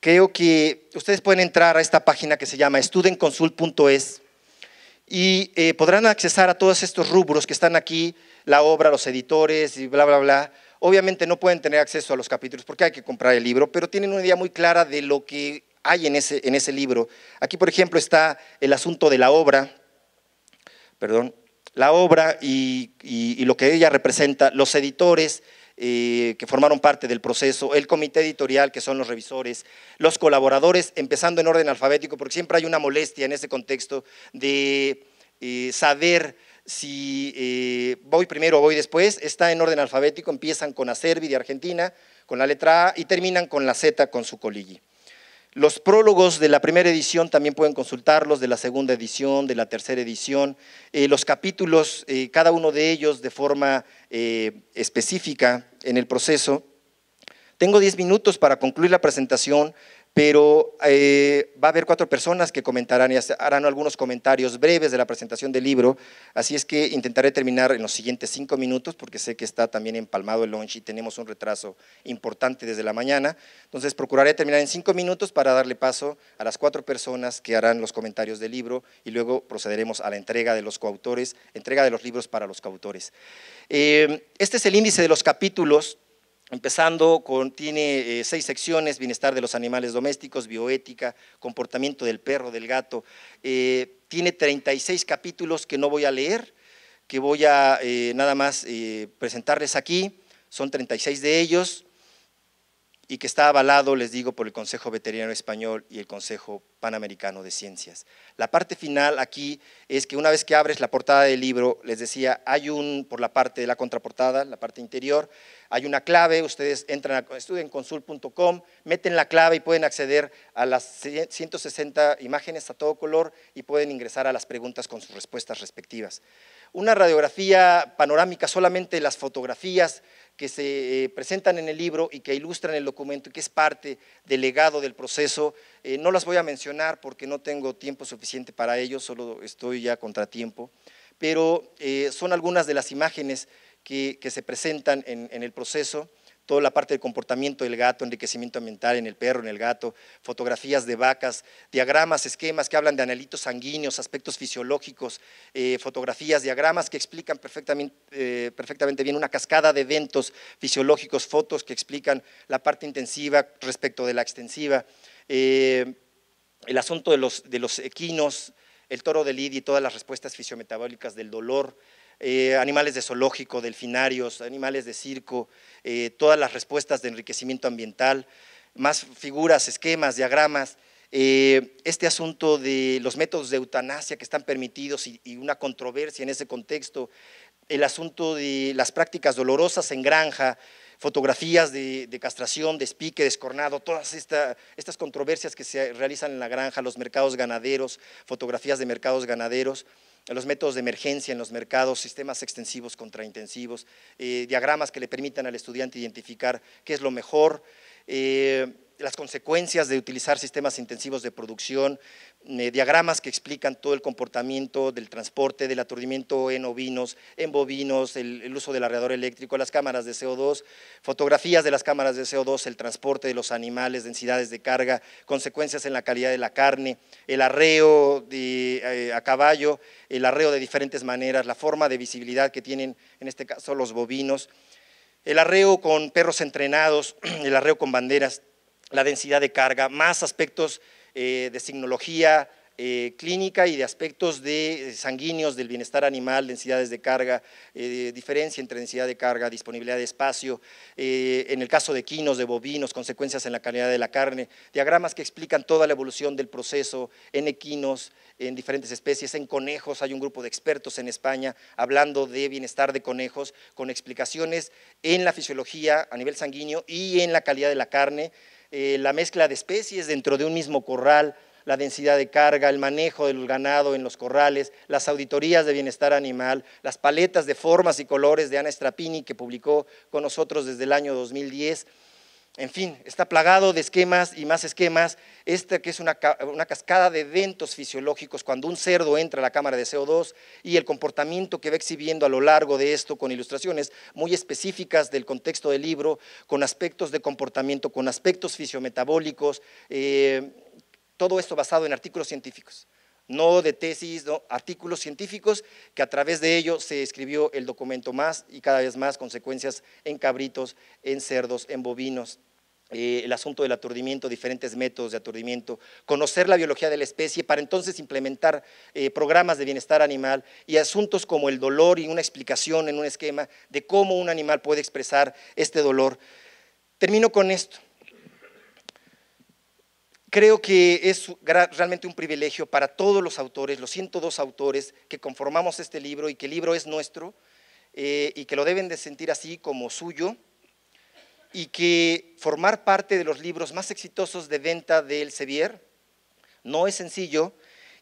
Creo que ustedes pueden entrar a esta página que se llama studentconsult.es y eh, podrán accesar a todos estos rubros que están aquí, la obra, los editores y bla, bla, bla. Obviamente no pueden tener acceso a los capítulos porque hay que comprar el libro, pero tienen una idea muy clara de lo que hay en ese, libro. Aquí, por ejemplo, está el asunto de la obra, perdón, la obra y, lo que ella representa, los editores eh, que formaron parte del proceso, el comité editorial, que son los revisores, los colaboradores, empezando en orden alfabético, porque siempre hay una molestia en ese contexto de eh, saber si eh, voy primero o voy después, está en orden alfabético, empiezan con Acervi de Argentina, con la letra A y terminan con la Z con su coligi. Los prólogos de la primera edición también pueden consultarlos, de la segunda edición, de la tercera edición. Eh, los capítulos, eh, cada uno de ellos de forma eh, específica en el proceso. Tengo diez minutos para concluir la presentación, pero eh, va a haber cuatro personas que comentarán y harán algunos comentarios breves de la presentación del libro, así es que intentaré terminar en los siguientes cinco minutos, porque sé que está también empalmado el lunch y tenemos un retraso importante desde la mañana, entonces procuraré terminar en cinco minutos para darle paso a las cuatro personas que harán los comentarios del libro y luego procederemos a la entrega de los coautores, entrega de los libros para los coautores. Eh, este es el índice de los capítulos Empezando con, tiene eh, seis secciones, bienestar de los animales domésticos, bioética, comportamiento del perro, del gato. Eh, tiene 36 capítulos que no voy a leer, que voy a eh, nada más presentarles aquí. Son 36 de ellos y que está avalado, les digo, por el Consejo Veterinario Español y el Consejo Panamericano de Ciencias. La parte final aquí es que una vez que abres la portada del libro, les decía, hay un, por la parte de la contraportada, la parte interior, hay una clave, ustedes entran a estudienconsul.com, meten la clave y pueden acceder a las 160 imágenes a todo color y pueden ingresar a las preguntas con sus respuestas respectivas. Una radiografía panorámica, solamente las fotografías, que se eh, presentan en el libro y que ilustran el documento y que es parte del legado del proceso. Eh, no las voy a mencionar porque no tengo tiempo suficiente para ello, solo estoy ya contratiempo, pero eh, son algunas de las imágenes que, se presentan en el proceso toda la parte del comportamiento del gato, enriquecimiento ambiental en el perro, en el gato, fotografías de vacas, diagramas, esquemas que hablan de analitos sanguíneos, aspectos fisiológicos, eh, fotografías, diagramas que explican eh, perfectamente, bien una cascada de eventos fisiológicos, fotos que explican la parte intensiva respecto de la extensiva, eh, el asunto de los, equinos, el toro de Lidia y todas las respuestas fisiometabólicas del dolor, eh, animales de zoológico, delfinarios, animales de circo, eh, todas las respuestas de enriquecimiento ambiental, más figuras, esquemas, diagramas, eh, este asunto de los métodos de eutanasia que están permitidos y, una controversia en ese contexto, el asunto de las prácticas dolorosas en granja, fotografías de, de, castración, despique, descornado, todas estas controversias que se realizan en la granja, los mercados ganaderos, fotografías de mercados ganaderos los métodos de emergencia en los mercados, sistemas extensivos contraintensivos, eh, diagramas que le permitan al estudiante identificar qué es lo mejor. Eh, las consecuencias de utilizar sistemas intensivos de producción, eh, diagramas que explican todo el comportamiento del transporte, del aturdimiento en ovinos, en bovinos, el, uso del arreador eléctrico, las cámaras de CO2, fotografías de las cámaras de CO2, el transporte de los animales, densidades de carga, consecuencias en la calidad de la carne, el arreo eh, a caballo, el arreo de diferentes maneras, la forma de visibilidad que tienen, en este caso, los bovinos, el arreo con perros entrenados, el arreo con banderas, la densidad de carga, más aspectos eh, de signología eh, clínica y de aspectos de eh, sanguíneos del bienestar animal, densidades de carga, diferencia entre densidad de carga, disponibilidad de espacio, en el caso de equinos, de bovinos, consecuencias en la calidad de la carne, diagramas que explican toda la evolución del proceso en equinos, en diferentes especies, en conejos, hay un grupo de expertos en España hablando de bienestar de conejos con explicaciones en la fisiología a nivel sanguíneo y en la calidad de la carne, eh, la mezcla de especies dentro de un mismo corral, la densidad de carga, el manejo del ganado en los corrales, las auditorías de bienestar animal, las paletas de formas y colores de Ana Strapini que publicó con nosotros desde el año 2010, en fin, está plagado de esquemas y más esquemas. Esta que es una, cascada de eventos fisiológicos cuando un cerdo entra a la cámara de CO2 y el comportamiento que va exhibiendo a lo largo de esto con ilustraciones muy específicas del contexto del libro, con aspectos de comportamiento, con aspectos fisiometabólicos, eh, todo esto basado en artículos científicos no de tesis, no, artículos científicos, que a través de ellos se escribió el documento más y cada vez más consecuencias en cabritos, en cerdos, en bovinos. Eh, el asunto del aturdimiento, diferentes métodos de aturdimiento, conocer la biología de la especie para entonces implementar eh, programas de bienestar animal y asuntos como el dolor y una explicación en un esquema de cómo un animal puede expresar este dolor. Termino con esto. Creo que es realmente un privilegio para todos los autores, los 102 autores que conformamos este libro y que el libro es nuestro eh, y que lo deben de sentir así como suyo y que formar parte de los libros más exitosos de venta del Sevier no es sencillo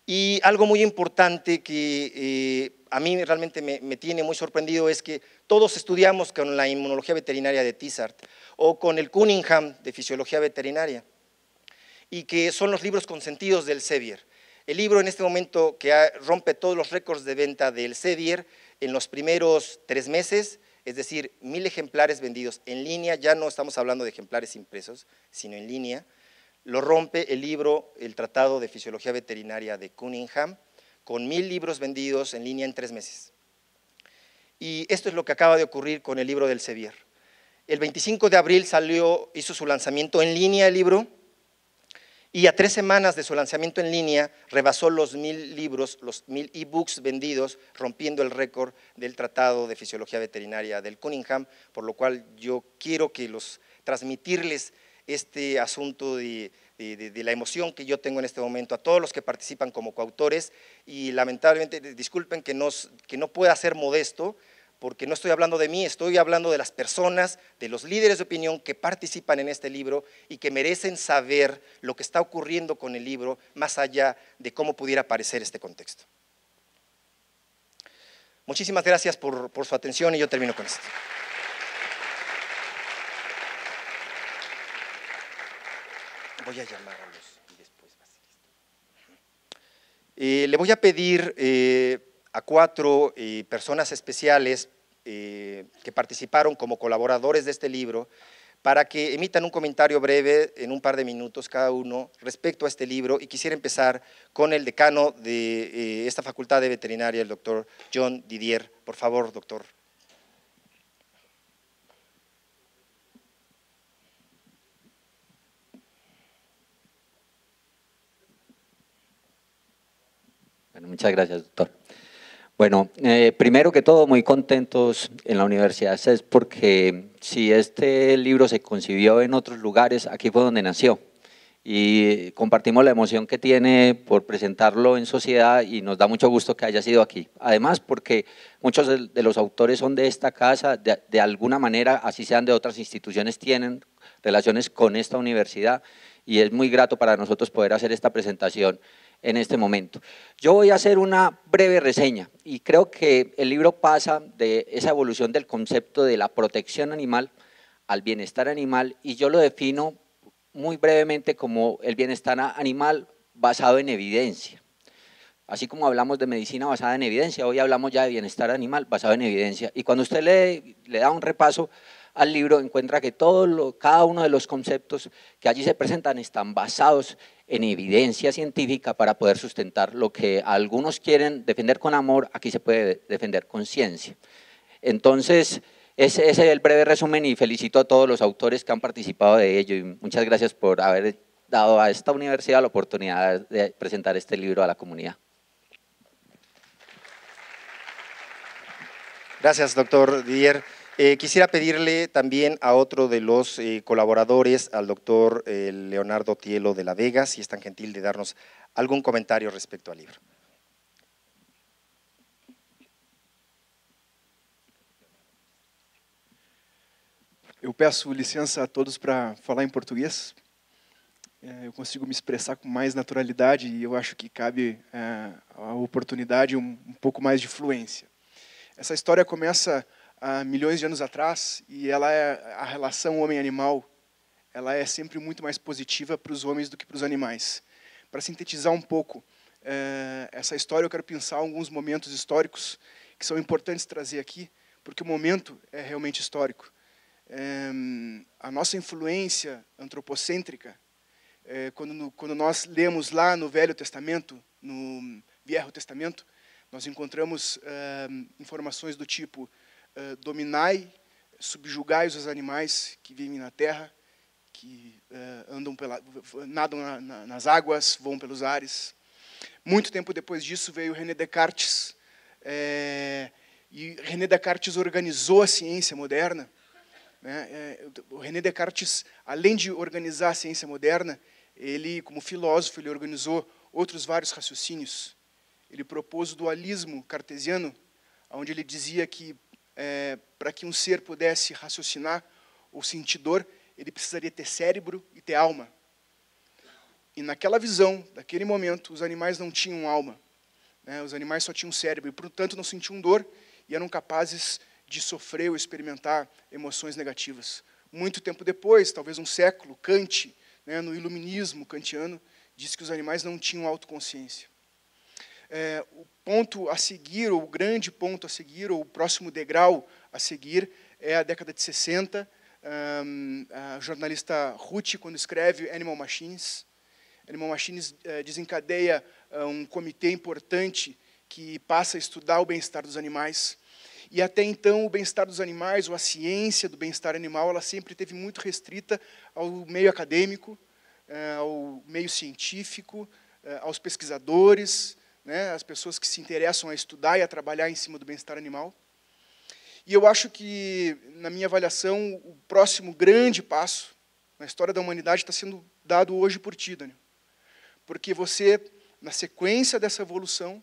y algo muy importante que eh, a mí realmente me, me, tiene muy sorprendido es que todos estudiamos con la inmunología veterinaria de Tizard o con el Cunningham de fisiología veterinaria y que son los libros consentidos del Sevier. El libro en este momento que rompe todos los récords de venta del Sevier en los primeros tres meses, es decir, mil ejemplares vendidos en línea, ya no estamos hablando de ejemplares impresos, sino en línea, lo rompe el libro El Tratado de Fisiología Veterinaria de Cunningham, con mil libros vendidos en línea en tres meses. Y esto es lo que acaba de ocurrir con el libro del Sevier. El 25 de abril salió, hizo su lanzamiento en línea el libro, y a tres semanas de su lanzamiento en línea, rebasó los mil libros, los mil ebooks vendidos, rompiendo el récord del Tratado de Fisiología Veterinaria del Cunningham, por lo cual yo quiero que los transmitirles este asunto de, la emoción que yo tengo en este momento, a todos los que participan como coautores y lamentablemente, disculpen que que no pueda ser modesto, porque no estoy hablando de mí, estoy hablando de las personas, de los líderes de opinión que participan en este libro y que merecen saber lo que está ocurriendo con el libro, más allá de cómo pudiera parecer este contexto. Muchísimas gracias por, su atención y yo termino con esto. Voy a llamar a los y después va a ser eh, le voy a pedir... Eh, a cuatro personas especiales eh, que participaron como colaboradores de este libro para que emitan un comentario breve en un par de minutos cada uno respecto a este libro y quisiera empezar con el decano de eh, esta facultad de veterinaria, el doctor John Didier. Por favor, doctor.
muchas gracias, doctor. Bueno, eh, primero que todo, muy contentos en la Universidad es e porque si este libro se concibió en otros lugares, aquí fue donde nació. Y compartimos la emoción que tiene por presentarlo en sociedad y nos da mucho gusto que haya sido aquí. Además, porque muchos de los autores son de esta casa, de, de alguna manera, así sean de otras instituciones, tienen relaciones con esta universidad y es muy grato para nosotros poder hacer esta presentación en este momento. Yo voy a hacer una breve reseña y creo que el libro pasa de esa evolución del concepto de la protección animal al bienestar animal y yo lo defino muy brevemente como el bienestar animal basado en evidencia. Así como hablamos de medicina basada en evidencia, hoy hablamos ya de bienestar animal basado en evidencia. Y cuando usted le, da un repaso al libro, encuentra que todo cada uno de los conceptos que allí se presentan están basados en evidencia científica para poder sustentar lo que algunos quieren defender con amor, aquí se puede defender con ciencia. Entonces, ese, es el breve resumen y felicito a todos los autores que han participado de ello y muchas gracias por haber dado a esta universidad la oportunidad de presentar este libro a la comunidad.
Gracias, doctor Didier. Eh, quisiera pedirle también a otro de los eh, colaboradores, al doctor eh, Leonardo Tielo de la Vega, si es tan gentil de darnos algún comentario respecto al libro.
Eu peço licença a todos para falar em português. Eh, eu consigo me expressar com mais naturalidade e eu acho que cabe à eh, oportunidade um, um pouco mais de fluência. Essa história começa há milhões de anos atrás e ela é, a relação homem-animal ela é sempre muito mais positiva para os homens do que para os animais. Para sintetizar um pouco é, essa história, eu quero pensar alguns momentos históricos que são importantes trazer aqui, porque o momento é realmente histórico. É, a nossa influência antropocêntrica, é, quando, quando nós lemos lá no Velho Testamento, no Viejo Testamento, nós encontramos informações do tipo eh, dominai, subjugai os animais que vivem na terra, que uh, andam pela, nadam na, na, nas águas, voam pelos ares. Muito tempo depois disso veio René Descartes, é, e René Descartes organizou a ciência moderna. Né? o René Descartes, além de organizar a ciência moderna, ele, como filósofo, ele organizou outros vários raciocínios. Ele propôs o dualismo cartesiano, onde ele dizia que é, para que um ser pudesse raciocinar ou sentir dor, ele precisaria ter cérebro e ter alma. E naquela visão, naquele momento, os animais não tinham alma. Né? Os animais só tinham cérebro e, portanto, não sentiam dor e eram capazes de sofrer ou experimentar emoções negativas. Muito tempo depois, talvez um século, Kant, né, no iluminismo kantiano, disse que os animais não tinham autoconsciência é, o ponto a seguir, ou o grande ponto a seguir, ou o próximo degrau a seguir, é a década de 60. Um, a jornalista Ruth, quando escreve Animal Machines, Animal Machines eh, desencadeia eh, um comitê importante que passa a estudar o bem-estar dos animais. E até então, o bem-estar dos animais, ou a ciência do bem-estar animal, ela sempre teve muito restrita ao meio acadêmico, eh, ao meio científico, aos pesquisadores, né, as pessoas que se interessam a estudar e a trabalhar em cima do bem-estar animal. E eu acho que, na minha avaliação, o próximo grande passo na história da humanidade está sendo dado hoje por ti, Daniel. Porque você, na sequência dessa evolução,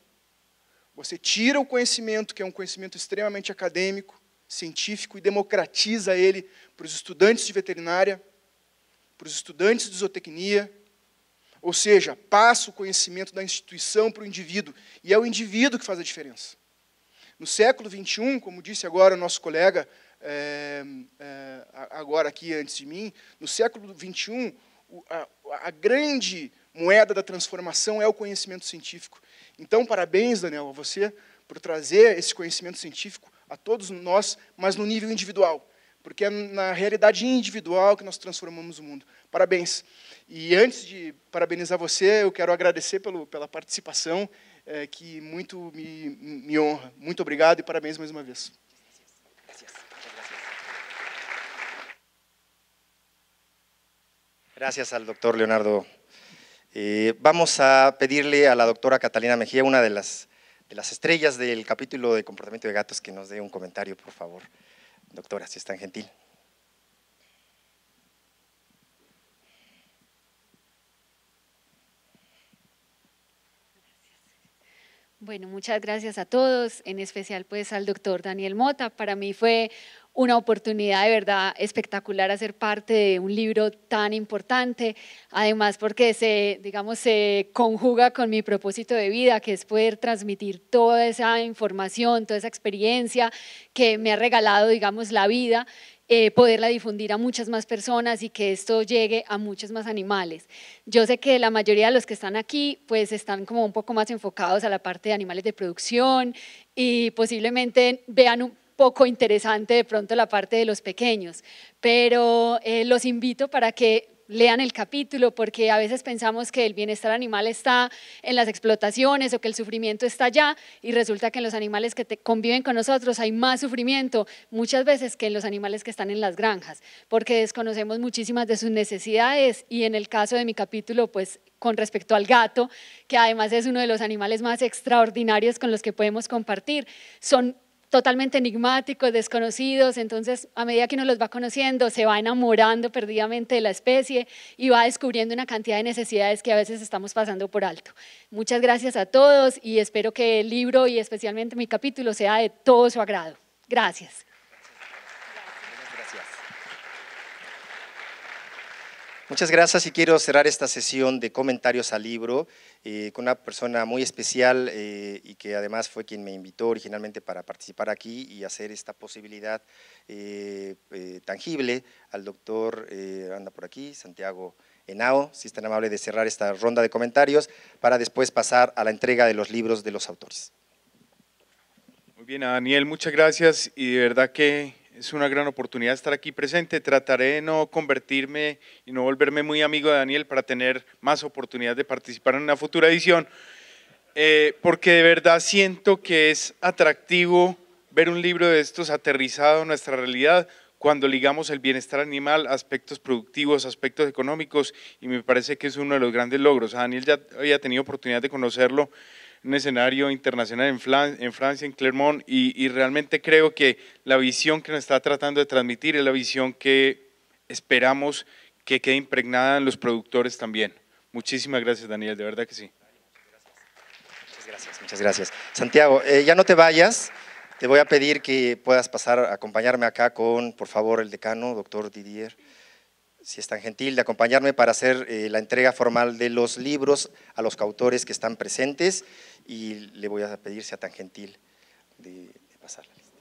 você tira o conhecimento, que é um conhecimento extremamente acadêmico, científico, e democratiza ele para os estudantes de veterinária, para os estudantes de zootecnia, ou seja, passa o conhecimento da instituição para o indivíduo. E é o indivíduo que faz a diferença. No século XXI, como disse agora o nosso colega, é, é, agora aqui antes de mim, no século XXI, a, a grande moeda da transformação é o conhecimento científico. Então, parabéns, Daniel, a você por trazer esse conhecimento científico a todos nós, mas no nível individual porque é na realidade individual que nós transformamos o mundo. Parabéns. E antes de parabenizar você, eu quero agradecer pelo, pela participação, é, que muito me, me honra. Muito obrigado e parabéns mais uma vez.
Gracias al doctor Leonardo. Eh, vamos a pedirle a la doctora Catalina Mejía, una de las, de las estrellas del capítulo de comportamiento de gatos, que nos dé un comentario, por favor. Doctora, si es tan gentil.
Bueno, muchas gracias a todos, en especial pues al doctor Daniel Mota. Para mí fue una oportunidad de verdad espectacular hacer parte de un libro tan importante, además porque se, digamos, se conjuga con mi propósito de vida, que es poder transmitir toda esa información, toda esa experiencia que me ha regalado, digamos, la vida eh, poderla difundir a muchas más personas y que esto llegue a muchos más animales. Yo sé que la mayoría de los que están aquí pues están como un poco más enfocados a la parte de animales de producción y posiblemente vean un, poco interesante de pronto la parte de los pequeños, pero eh, los invito para que lean el capítulo porque a veces pensamos que el bienestar animal está en las explotaciones o que el sufrimiento está allá y resulta que en los animales que conviven con nosotros hay más sufrimiento muchas veces que en los animales que están en las granjas porque desconocemos muchísimas de sus necesidades y en el caso de mi capítulo pues con respecto al gato, que además es uno de los animales más extraordinarios con los que podemos compartir, son totalmente enigmáticos, desconocidos, entonces a medida que uno los va conociendo, se va enamorando perdidamente de la especie y va descubriendo una cantidad de necesidades que a veces estamos pasando por alto. Muchas gracias a todos y espero que el libro y especialmente mi capítulo sea de todo su agrado. Gracias.
Muchas gracias y quiero cerrar esta sesión de comentarios al libro eh, con una persona muy especial eh, y que además fue quien me invitó originalmente para participar aquí y hacer esta posibilidad eh, tangible al doctor, anda por aquí, Santiago Henao, si es tan amable de cerrar esta ronda de comentarios para después pasar a la entrega de los libros de los autores.
Muy bien, Daniel, muchas gracias y de verdad que es una gran oportunidad estar aquí presente. Trataré de no convertirme y no volverme muy amigo de Daniel para tener más oportunidad de participar en una futura edición, eh, porque de verdad siento que es atractivo ver un libro de estos aterrizado en nuestra realidad cuando ligamos el bienestar animal, aspectos productivos, aspectos económicos, y me parece que es uno de los grandes logros. Daniel ya había tenido oportunidad de conocerlo un escenario internacional en, Francia, en Clermont, y, realmente creo que la visión que nos está tratando de transmitir es la visión que esperamos que quede impregnada en los productores también. Muchísimas gracias, Daniel, de verdad que sí. Muchas gracias, muchas gracias.
Santiago, eh, ya no te vayas, te voy a pedir que puedas pasar a acompañarme acá con, por favor, el decano, doctor Didier si es tan gentil, de acompañarme para hacer eh, la entrega formal de los libros a los cautores que están presentes y le voy a pedir, sea tan gentil, de, de pasar la lista.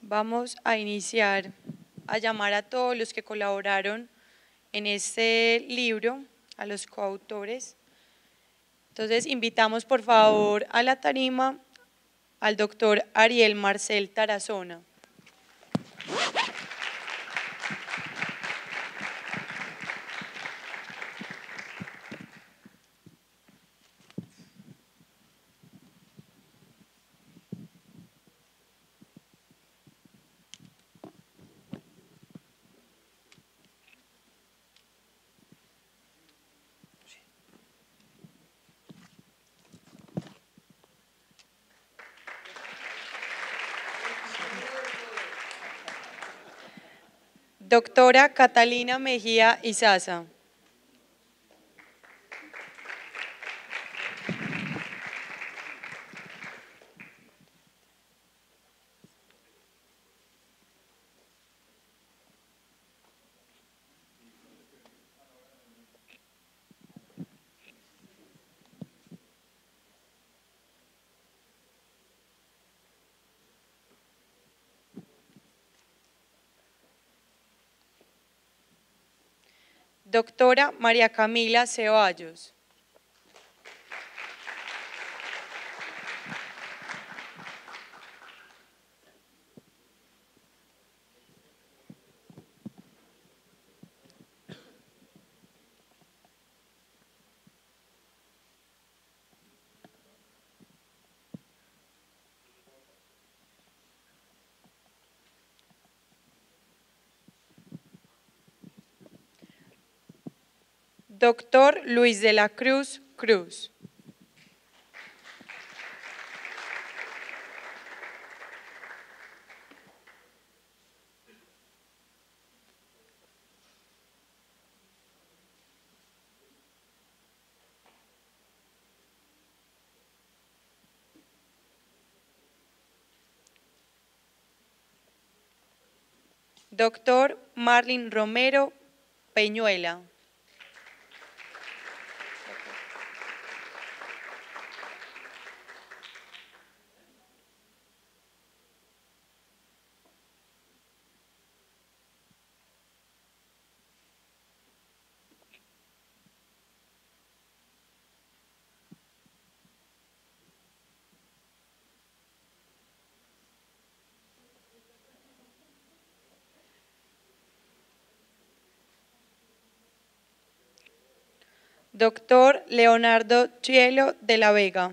Vamos a iniciar a llamar a todos los que colaboraron en este libro a los coautores. Entonces, invitamos por favor a la tarima al doctor Ariel Marcel Tarazona. Doctora Catalina Mejía Izaza. Doctora María Camila Ceballos. Doctor Luis de la Cruz Cruz. Doctor Marlin Romero Peñuela. Doctor Leonardo Chielo de la Vega.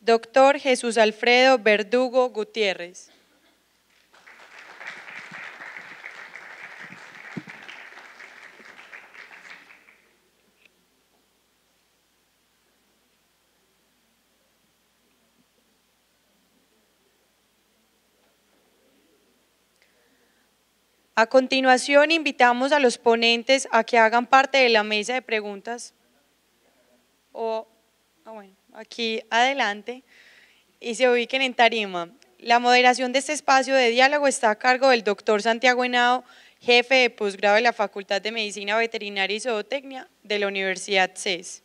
Doctor Jesús Alfredo Verdugo Gutiérrez. A continuación, invitamos a los ponentes a que hagan parte de la mesa de preguntas. O, ah, aquí adelante y se ubiquen en tarima. La moderación de este espacio de diálogo está a cargo del doctor Santiago Henao, jefe de posgrado de la Facultad de Medicina Veterinaria y Zootecnia de la Universidad CES.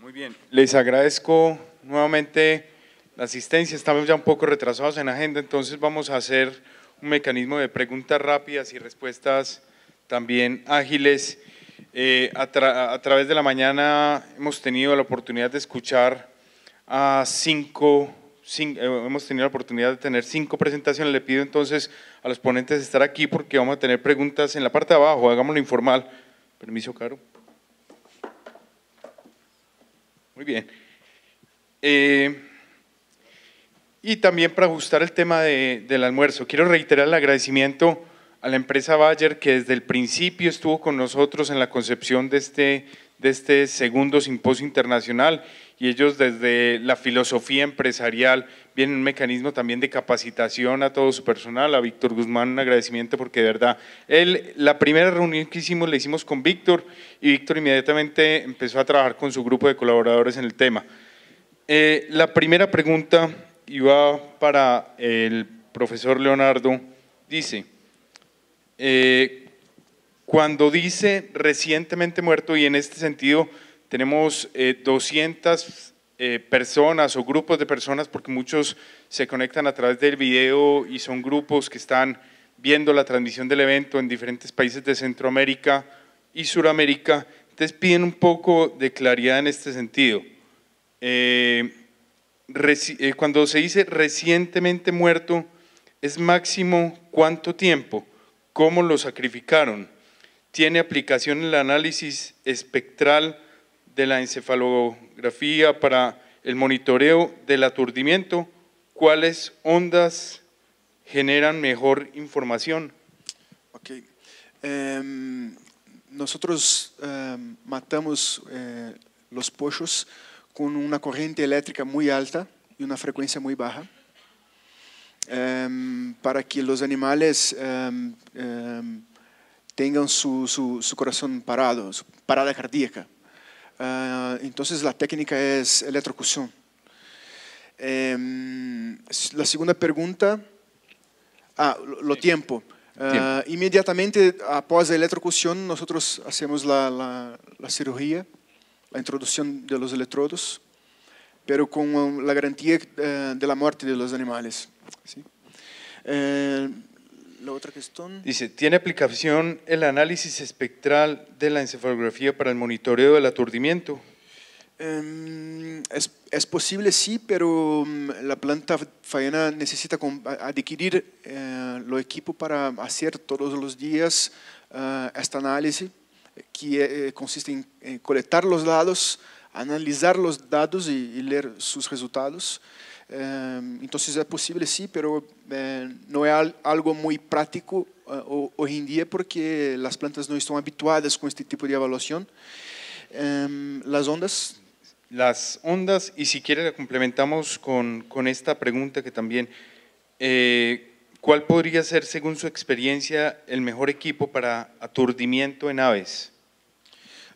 Muy bien, les agradezco nuevamente la asistencia. Estamos ya un poco retrasados en agenda, entonces vamos a hacer un mecanismo de preguntas rápidas y respuestas también ágiles. Eh, a, través de la mañana hemos tenido la oportunidad de escuchar a cinco, eh, hemos tenido la oportunidad de tener cinco presentaciones. Le pido entonces a los ponentes estar aquí porque vamos a tener preguntas en la parte de abajo, hagámoslo informal. Permiso, Caro. Muy bien. Eh, y también para ajustar el tema de, del almuerzo, quiero reiterar el agradecimiento a la empresa Bayer que desde el principio estuvo con nosotros en la concepción de este, de este segundo simposio internacional y ellos desde la filosofía empresarial vienen un mecanismo también de capacitación a todo su personal. A Víctor Guzmán un agradecimiento porque de verdad, él, la primera reunión que hicimos la hicimos con Víctor y Víctor inmediatamente empezó a trabajar con su grupo de colaboradores en el tema. Eh, la primera pregunta iba para el profesor Leonardo. Dice, eh, cuando dice recientemente muerto y en este sentido tenemos 200 eh, eh, personas o grupos de personas, porque muchos se conectan a través del video y son grupos que están viendo la transmisión del evento en diferentes países de Centroamérica y Suramérica. Entonces piden un poco de claridad en este sentido. Eh, cuando se dice recientemente muerto, es máximo cuánto tiempo, cómo lo sacrificaron. Tiene aplicación en el análisis espectral de la encefalografía para el monitoreo del aturdimiento, cuáles ondas generan mejor información. Ok. Em, nosotros
em, matamos eh, los pollos con una corriente eléctrica muy alta y una frecuencia muy baja em, para que los animales tengan su, su corazón parado, su parada cardíaca. Ah, entonces la técnica es electrocución. Em, la segunda pregunta, ah, lo, ah, tiempo. inmediatamente ah, após la electrocución nosotros hacemos la, cirugía, la introducción de los electrodos, pero con la garantía eh, de la muerte de los animales. ¿sí? Eh, la otra cuestión.
Dice, ¿tiene aplicación el análisis espectral de la encefalografía para el monitoreo del aturdimiento?
Em, es, posible, sí, pero mm, la planta faena necesita adquirir uh, lo equipo para hacer todos los días eh, esta este análisis, que eh, consiste en, colectar los datos, analizar los datos y, y leer sus resultados. Em, entonces es posible, sí, pero eh, no es algo muy práctico eh, hoy en día porque las plantas no están habituadas con este tipo de
evaluación. Em, las ondas. Las ondas, y si quiere la complementamos con, con esta pregunta que también, eh, ¿cuál podría ser, según su experiencia, el mejor equipo para aturdimiento en aves?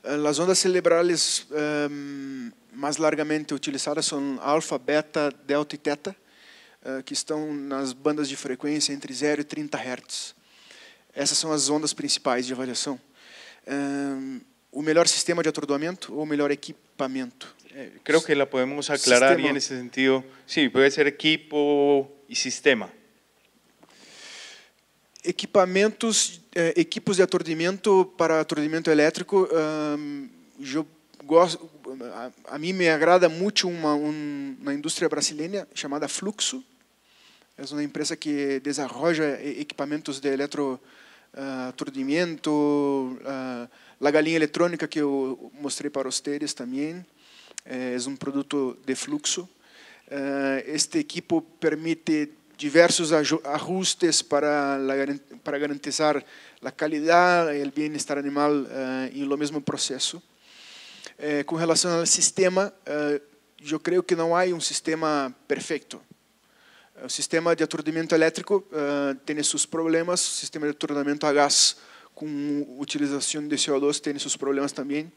Las ondas cerebrales em, mais largamente utilizadas são alfa, beta, delta e teta, eh, que estão nas bandas de frequência entre 0 e 30 Hz. Essas são as ondas principais de avaliação. Ehm, o melhor sistema de atordoamento ou o melhor equipamento?
Eh, creo que la podemos aclarar sistema. y en ese sentido, sí, puede ser equipo y sistema.
Equipamentos, eh, equipos de aturdimento para aturdimento elétrico, um, ehm, gosto, a, a mim me agrada muito uma, um, uma indústria brasileira chamada Fluxo. É uma empresa que desenvolve equipamentos de eletroaturdimento, ah, uh, ah, uh, a galinha eletrônica que eu mostrei para vocês também. É, é um produto de fluxo. Ah, este equipo permite diversos ajustes para, para garantizar a qualidade e o bem-estar animal em lo mesmo processo. Eh, com relação ao sistema, eh, eu creio que não há um sistema perfeito. Eh, o sistema de aturdimento elétrico tem seus problemas, o sistema de aturdimento a gás com utilização de CO2 tem seus problemas também.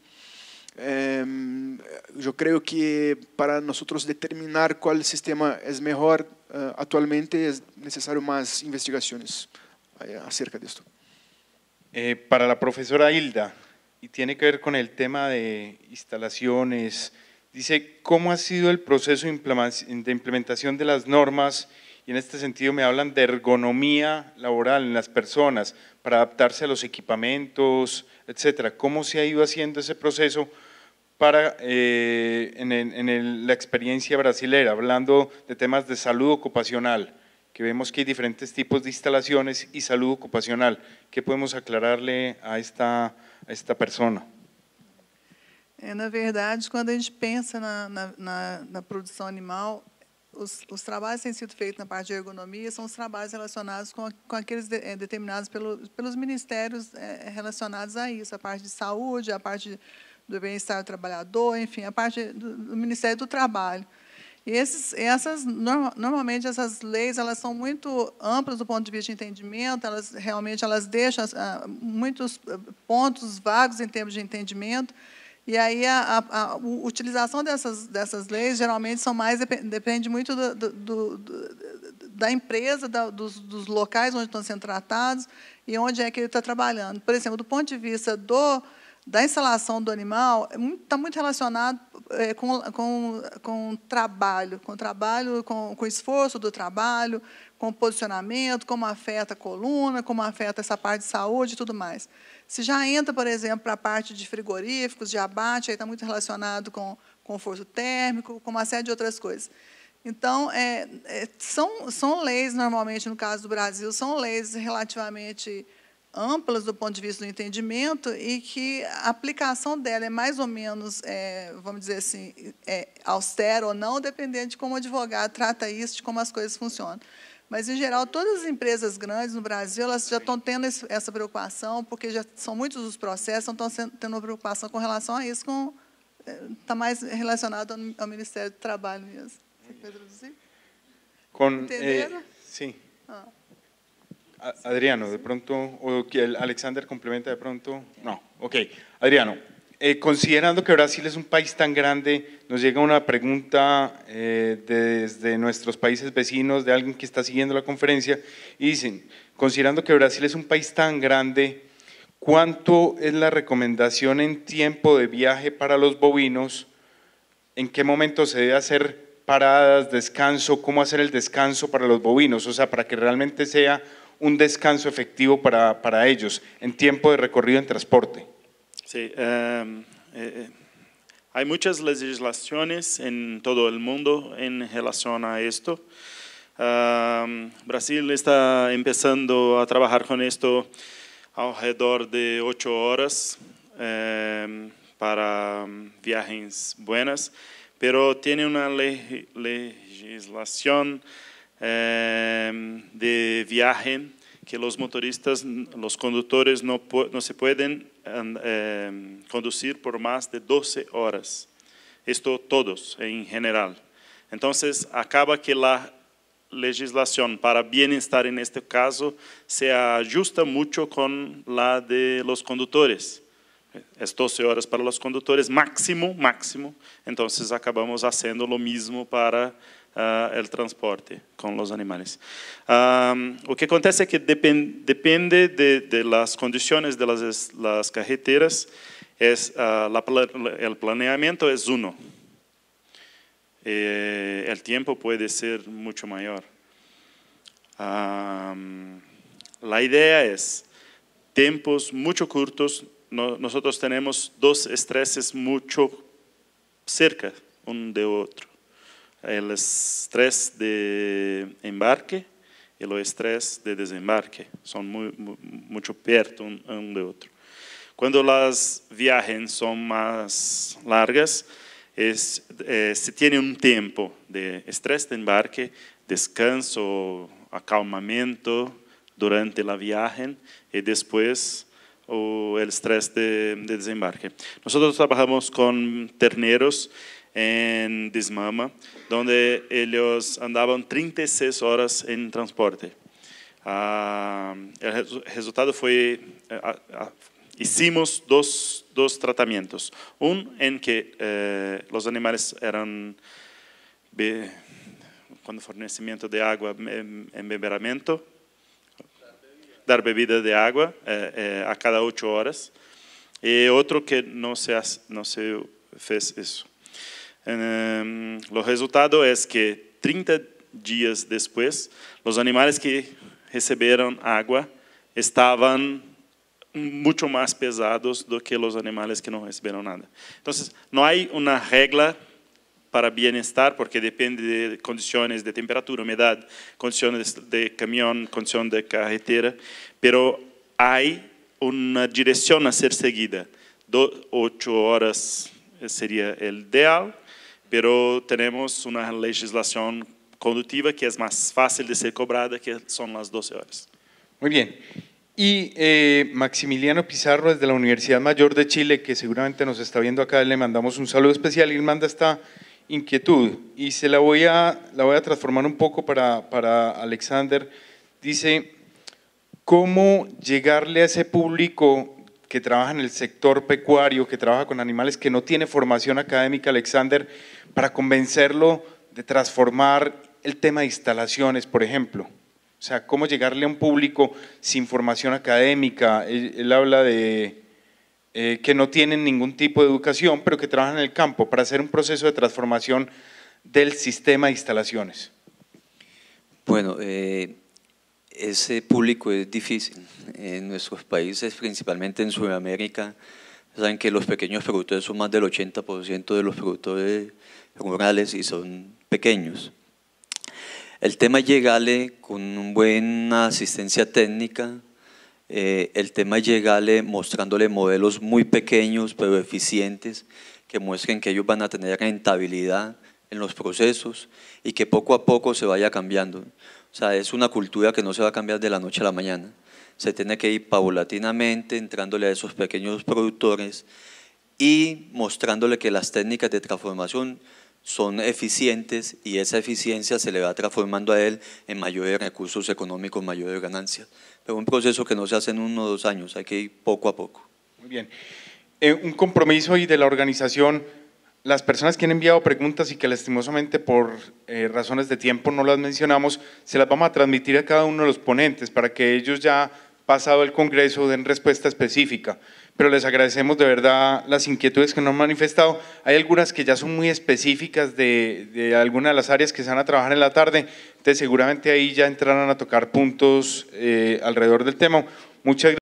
eu creio que para nós determinar qual sistema é melhor atualmente é necessário mais investigações
acerca disto. para a professora Hilda, y tiene que ver con el tema de instalaciones. Dice, ¿cómo ha sido el proceso de implementación de las normas? Y en este sentido me hablan de ergonomía laboral en las personas para adaptarse a los equipamientos, etcétera. ¿Cómo se ha ido haciendo ese proceso para eh, en, la experiencia brasilera, hablando de temas de salud ocupacional? que vemos que hay diferentes tipos de instalaciones y salud ocupacional. ¿Qué podemos aclararle a esta esta persona.
É, na verdade, quando a gente pensa na, na, na, na produção animal, os, os, trabalhos que têm sido feitos na parte de ergonomia são os trabalhos relacionados com, com aqueles de, é, determinados pelo, pelos ministérios é, relacionados a isso, a parte de saúde, a parte do bem-estar do trabalhador, enfim, a parte do, do Ministério do Trabalho. E esses, essas, normalmente essas leis elas são muito amplas do ponto de vista de entendimento, elas realmente elas deixam ah, muitos ah, pontos vagos em termos de entendimento, e aí a, a, a utilização dessas, dessas leis geralmente são mais depende muito do, do, do, da empresa, da, dos, dos locais onde estão sendo tratados e onde é que ele está trabalhando. Por exemplo, do ponto de vista do da instalação do animal está é muito relacionado é, com, com, com trabalho, com trabalho, com, esforço do trabalho, com posicionamento, como afeta a coluna, como afeta essa parte de saúde e tudo mais. Se já entra, por exemplo, para a parte de frigoríficos, de abate, aí está muito relacionado com conforto térmico, com uma série de outras coisas. Então, é, é, são, são leis, normalmente, no caso do Brasil, são leis relativamente amplas do ponto de vista do entendimento e que a aplicação dela é mais ou menos, é, vamos dizer assim, é, austera ou não, dependendo de como o advogado trata isso, de como as coisas funcionam. Mas, em geral, todas as empresas grandes no Brasil elas já estão tendo essa preocupação, porque já são muitos os processos, estão tendo uma preocupação com relação a isso, com, está é, mais relacionado ao Ministério do Trabalho mesmo. Você quer traduzir?
Com, é, Entenderam? Eh, sim.
Ah. Adriano, de
pronto, o Alexander complementa de pronto. No, ok. Adriano, eh, considerando que Brasil es un país tan grande, nos llega una pregunta eh, desde nuestros países vecinos, de alguien que está siguiendo la conferencia, y dicen, considerando que Brasil es un país tan grande, ¿cuánto es la recomendación en tiempo de viaje para los bovinos? ¿En qué momento se debe hacer paradas, descanso? ¿Cómo hacer el descanso para los bovinos? O sea, para que realmente sea un descanso efectivo para, ellos en tiempo de recorrido en transporte? Sí,
em, eh, eh, hay muchas legislaciones en todo el mundo en relación a esto. Em, Brasil está empezando a trabajar con esto alrededor de ocho horas em, para viajes buenas, pero tiene una legislación Em, de viaje que los motoristas, los conductores no, no se pueden em, conducir por más de 12 horas. Esto todos en general. Entonces, acaba que la legislación para bienestar en este caso se ajusta mucho con la de los conductores. Es 12 horas para los conductores, máximo, máximo. Entonces, acabamos haciendo lo mismo para eh, el transporte con los animales. lo que acontece es que depende de, las condiciones de las, las carreteras, ah, el planeamiento es uno. Eh, el tiempo puede ser mucho mayor. la idea es tiempos mucho cortos. nosotros tenemos dos estreses mucho cerca un de otro el estrés de embarque y el estrés de desembarque. Son muy, mucho perto un, de otro. Cuando las viajes son más largas, es, eh, se tiene un tiempo de estrés de embarque, descanso, acalmamiento durante la viaje y después o el estrés de, de, desembarque. Nosotros trabajamos con terneros em Dismama, onde eles andavam 36 horas em transporte. Ah, resultado foi: eh, ah, ah, hicimos dos, dos, tratamientos. que eh, animais eram, eran, fornecimento fornecimiento de em beberamento, dar bebida de água eh, eh, a cada oito horas. e outro que não se, não se fez isso. Um, o resultado é que 30 dias depois, os animais que receberam água estavam muito mais pesados do que os animais que não receberam nada. Então, não há uma regra para bem-estar, porque depende de condições de temperatura, umidade, condições de caminhão, condições de carretera, pero há uma direção a ser seguida. oito horas seria o ideal, pero tenemos una legislación conductiva que es más fácil de ser cobrada, que son las 12 horas.
Muy bien. Y eh, Maximiliano Pizarro, desde la Universidad Mayor de Chile, que seguramente nos está viendo acá, le mandamos un saludo especial y manda esta inquietud. Y se la voy a, la voy a transformar un poco para, para Alexander. Dice, ¿cómo llegarle a ese público que trabaja en el sector pecuario, que trabaja con animales, que no tiene formación académica, Alexander, para convencerlo de transformar el tema de instalaciones, por ejemplo? O sea, ¿cómo llegarle a un público sin formación académica? Él, habla de eh, que no tienen ningún tipo de educación, pero que trabajan en el campo para hacer un proceso de transformación del sistema de instalaciones.
Bueno, eh, ese público es difícil. En nuestros países, principalmente en Sudamérica, saben que los pequeños productores son más del 80% de los productores rurales y son pequeños. El tema es llegarle con buena asistencia técnica, eh, el tema es llegarle mostrándole modelos muy pequeños pero eficientes que muestren que ellos van a tener rentabilidad en los procesos y que poco a poco se vaya cambiando. O sea, es una cultura que no se va a cambiar de la noche a la mañana. Se tiene que ir paulatinamente entrándole a esos pequeños productores y mostrándole que las técnicas de transformación son eficientes y esa eficiencia se le va transformando a él en mayores recursos económicos, mayores ganancias.
Pero un proceso que no se hace en uno o dos años, hay que ir poco a poco. Muy bien. Eh, un compromiso y de la organización las personas que han enviado preguntas y que lastimosamente por eh, razones de tiempo no las mencionamos, se las vamos a transmitir a cada uno de los ponentes para que ellos ya pasado el Congreso den respuesta específica. Pero les agradecemos de verdad las inquietudes que nos han manifestado. Hay algunas que ya son muy específicas de, alguna de las áreas que se van a trabajar en la tarde, entonces seguramente ahí ya entrarán a tocar puntos eh, alrededor del tema. Muchas gracias.